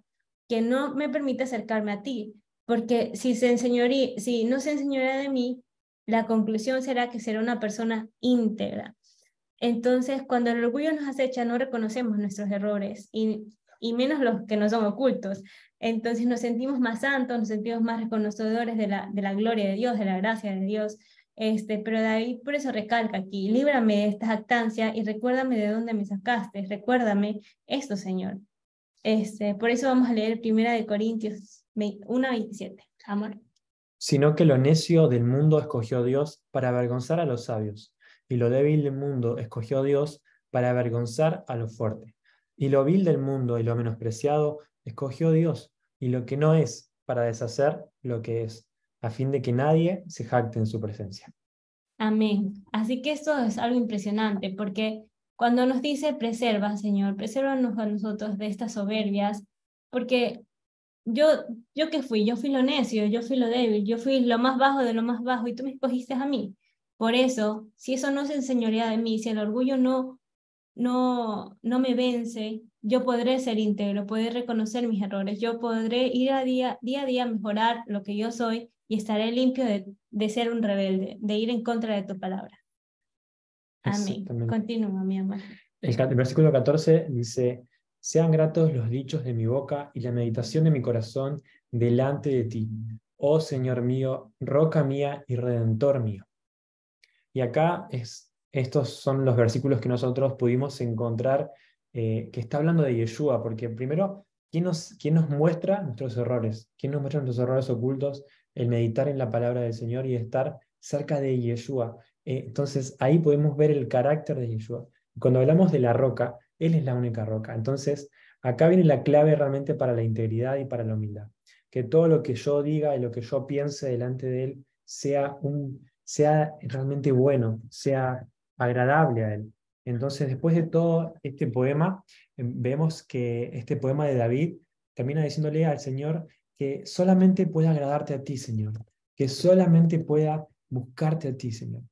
que no me permite acercarme a ti, porque si, se si no se enseñará de mí, la conclusión será que será una persona íntegra. Entonces, cuando el orgullo nos acecha, no reconocemos nuestros errores y, menos los que no son ocultos. Entonces nos sentimos más santos, nos sentimos más reconocedores de la, de la gloria de Dios, de la gracia de Dios, este, pero David por eso recalca aquí, líbrame de esta jactancia y recuérdame de dónde me sacaste, recuérdame esto, Señor. Este, por eso vamos a leer Primera de Corintios 1.27. Amor. Sino que lo necio del mundo escogió Dios para avergonzar a los sabios, y lo débil del mundo escogió Dios para avergonzar a los fuertes, Y lo vil del mundo y lo menospreciado escogió Dios, y lo que no es, para deshacer lo que es a fin de que nadie se jacte en su presencia. Amén. Así que esto es algo impresionante, porque cuando nos dice preserva, Señor, presérvanos a nosotros de estas soberbias, porque yo, yo qué fui, yo fui lo necio, yo fui lo débil, yo fui lo más bajo de lo más bajo y tú me escogiste a mí. Por eso, si eso no se enseñorea de mí, si el orgullo no no, no me vence, yo podré ser íntegro, podré reconocer mis errores, yo podré ir a día, día a día mejorar lo que yo soy y estaré limpio de, de ser un rebelde, de ir en contra de tu palabra. Amén. Continúa, mi amor. el versículo 14 dice, sean gratos los dichos de mi boca y la meditación de mi corazón delante de ti, oh Señor mío, roca mía y redentor mío. Y acá es estos son los versículos que nosotros pudimos encontrar eh, que está hablando de Yeshua, porque primero, ¿quién nos, ¿quién nos muestra nuestros errores? ¿Quién nos muestra nuestros errores ocultos? El meditar en la palabra del Señor y estar cerca de Yeshua. Eh, entonces ahí podemos ver el carácter de Yeshua. Cuando hablamos de la roca, Él es la única roca. Entonces acá viene la clave realmente para la integridad y para la humildad. Que todo lo que yo diga y lo que yo piense delante de Él sea, un, sea realmente bueno, sea agradable a él. Entonces, después de todo este poema, em, vemos que este poema de David termina diciéndole al Señor que solamente pueda agradarte a ti, Señor, que solamente pueda buscarte a ti, Señor.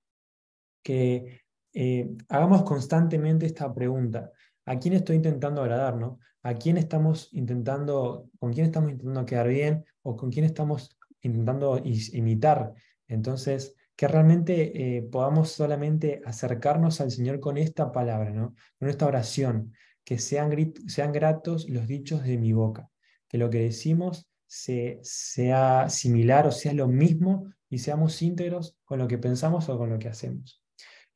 Que eh, hagamos constantemente esta pregunta. ¿A quién estoy intentando agradar, no? ¿A quién estamos intentando, con quién estamos intentando quedar bien o con quién estamos intentando imitar? Entonces, que realmente eh, podamos solamente acercarnos al Señor con esta palabra, ¿no? con esta oración, que sean, sean gratos los dichos de mi boca, que lo que decimos se, sea similar o sea lo mismo y seamos íntegros con lo que pensamos o con lo que hacemos.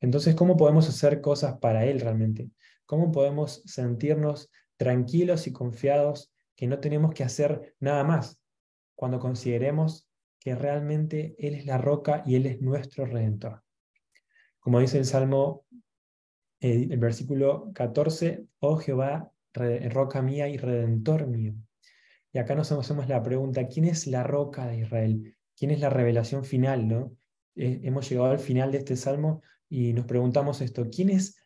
Entonces, ¿cómo podemos hacer cosas para Él realmente? ¿Cómo podemos sentirnos tranquilos y confiados que no tenemos que hacer nada más cuando consideremos que realmente Él es la roca y Él es nuestro redentor. Como dice el Salmo, eh, el, versículo 14, oh Jehová, roca mía y redentor mío. Y acá nos hacemos la pregunta, ¿quién es la roca de Israel? ¿Quién es la revelación final? ¿no? Eh, hemos llegado al final de este salmo y nos preguntamos esto, ¿quién es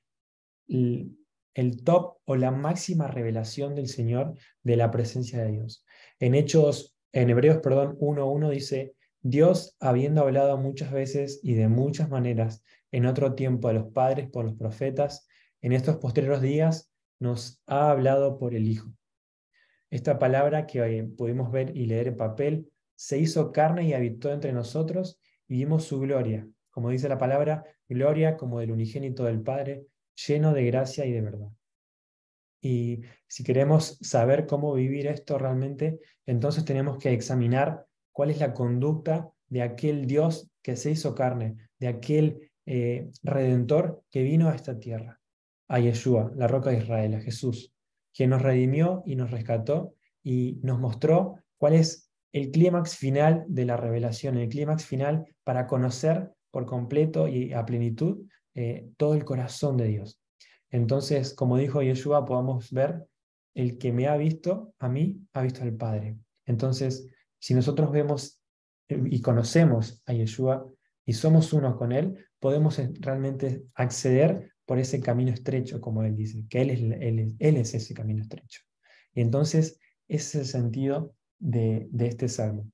el, el top o la máxima revelación del Señor de la presencia de Dios? En Hechos en Hebreos, perdón, 1.1 dice, Dios, habiendo hablado muchas veces y de muchas maneras en otro tiempo a los padres por los profetas, en estos postreros días nos ha hablado por el Hijo. Esta palabra que hoy eh, pudimos ver y leer en papel se hizo carne y habitó entre nosotros y vimos su gloria, como dice la palabra, gloria como del unigénito del Padre, lleno de gracia y de verdad. Y si queremos saber cómo vivir esto realmente, entonces tenemos que examinar cuál es la conducta de aquel Dios que se hizo carne, de aquel eh, redentor que vino a esta tierra, a Yeshua, la roca de Israel, a Jesús, quien nos redimió y nos rescató y nos mostró cuál es el clímax final de la revelación, el clímax final para conocer por completo y a plenitud eh, todo el corazón de Dios, entonces, como dijo Yeshua, podamos ver, el que me ha visto a mí, ha visto al Padre. Entonces, si nosotros vemos eh, y conocemos a Yeshua y somos uno con Él, podemos eh, realmente acceder por ese camino estrecho, como Él dice, que Él es, ese camino estrecho. Y entonces, ese es el sentido de, este salmo.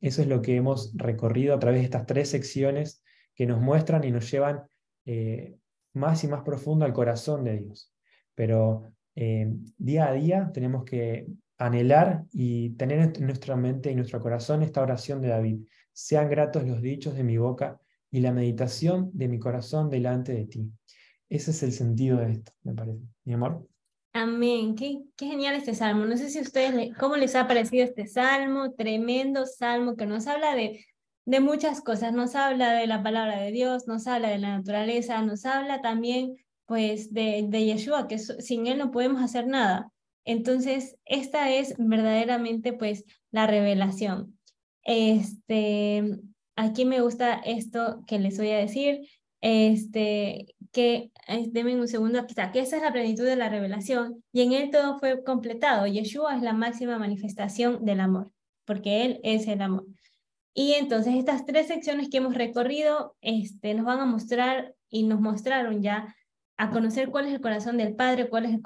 Eso es lo que hemos recorrido a través de estas tres secciones que nos muestran y nos llevan eh, más y más profundo al corazón de Dios. Pero eh, día a día tenemos que anhelar y tener en nuestra mente y nuestro corazón esta oración de David. Sean gratos los dichos de mi boca y la meditación de mi corazón delante de ti. Ese es el sentido de esto, me parece. Mi amor. Amén. Qué, qué genial este salmo. No sé si a ustedes, ¿cómo les ha parecido este salmo? Tremendo salmo que nos habla de de muchas cosas. Nos habla de la palabra de Dios, nos habla de la naturaleza, nos habla también pues de, de Yeshua, que sin él no podemos hacer nada. Entonces, esta es verdaderamente pues la revelación. Este, aquí me gusta esto que les voy a decir, este, que, denme un segundo, aquí que esa es la plenitud de la revelación y en él todo fue completado. Yeshua es la máxima manifestación del amor, porque él es el amor. Y entonces estas tres secciones que hemos recorrido este, nos van a mostrar y nos mostraron ya a conocer cuál es el corazón del Padre, cuál es el,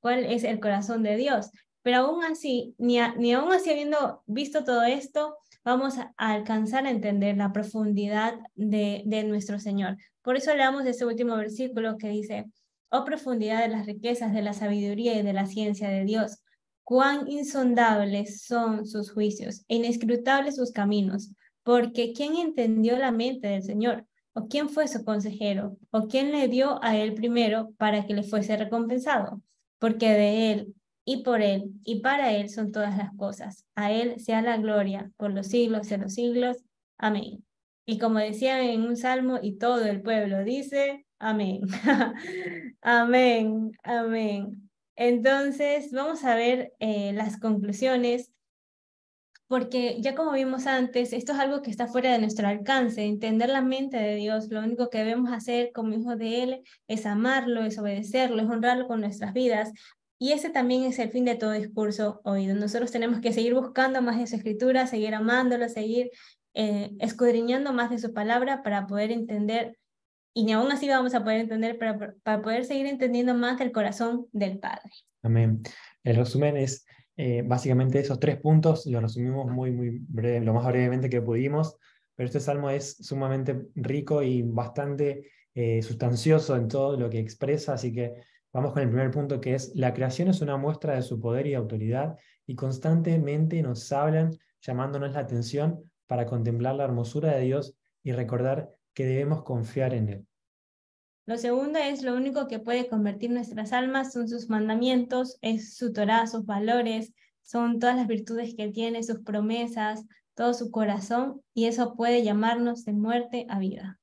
cuál es el corazón de Dios. Pero aún así, ni, ni aún así habiendo visto todo esto, vamos a alcanzar a entender la profundidad de, de nuestro Señor. Por eso leamos ese último versículo que dice, oh profundidad de las riquezas, de la sabiduría y de la ciencia de Dios, Cuán insondables son sus juicios e inescrutables sus caminos, porque ¿quién entendió la mente del Señor? ¿O quién fue su consejero? ¿O quién le dio a él primero para que le fuese recompensado? Porque de él, y por él, y para él son todas las cosas. A él sea la gloria por los siglos de los siglos. Amén. Y como decía en un salmo, y todo el pueblo dice, amén. amén, amén. Entonces, vamos a ver eh, las conclusiones, porque ya como vimos antes, esto es algo que está fuera de nuestro alcance, entender la mente de Dios, lo único que debemos hacer como hijos de Él es amarlo, es obedecerlo, es honrarlo con nuestras vidas. Y ese también es el fin de todo discurso oído. Nosotros tenemos que seguir buscando más de su escritura, seguir amándolo, seguir eh, escudriñando más de su palabra para poder entender y aún así vamos a poder entender para, para poder seguir entendiendo más del corazón del Padre. Amén. El resumen es eh, básicamente esos tres puntos, lo resumimos muy, muy breve, lo más brevemente que pudimos, pero este salmo es sumamente rico y bastante eh, sustancioso en todo lo que expresa, así que vamos con el primer punto que es, la creación es una muestra de su poder y autoridad y constantemente nos hablan llamándonos la atención para contemplar la hermosura de Dios y recordar que debemos confiar en Él. Lo segundo es lo único que puede convertir nuestras almas son sus mandamientos, es su Torah, sus valores, son todas las virtudes que tiene, sus promesas, todo su corazón, y eso puede llamarnos de muerte a vida.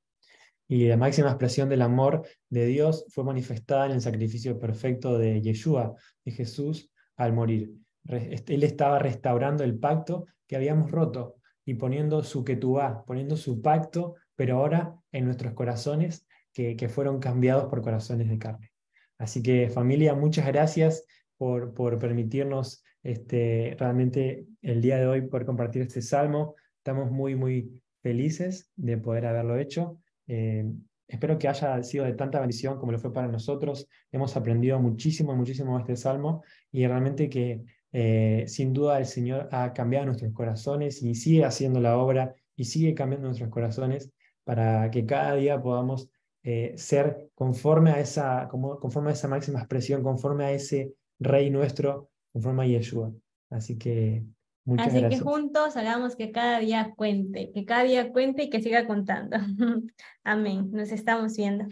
Y la máxima expresión del amor de Dios fue manifestada en el sacrificio perfecto de Yeshua, de Jesús, al morir. Él estaba restaurando el pacto que habíamos roto y poniendo su vas poniendo su pacto pero ahora en nuestros corazones que, fueron cambiados por corazones de carne. Así que familia, muchas gracias por, por permitirnos este, realmente el día de hoy por compartir este salmo. Estamos muy, muy felices de poder haberlo hecho. Eh, espero que haya sido de tanta bendición como lo fue para nosotros. Hemos aprendido muchísimo, muchísimo este salmo y realmente que eh, sin duda el Señor ha cambiado nuestros corazones y sigue haciendo la obra y sigue cambiando nuestros corazones para que cada día podamos eh, ser conforme a, esa, como, conforme a esa máxima expresión, conforme a ese Rey nuestro, conforme a Yeshua. Así que muchas Así que juntos hagamos que cada día cuente, que cada día cuente y que siga contando. Amén. Nos estamos viendo.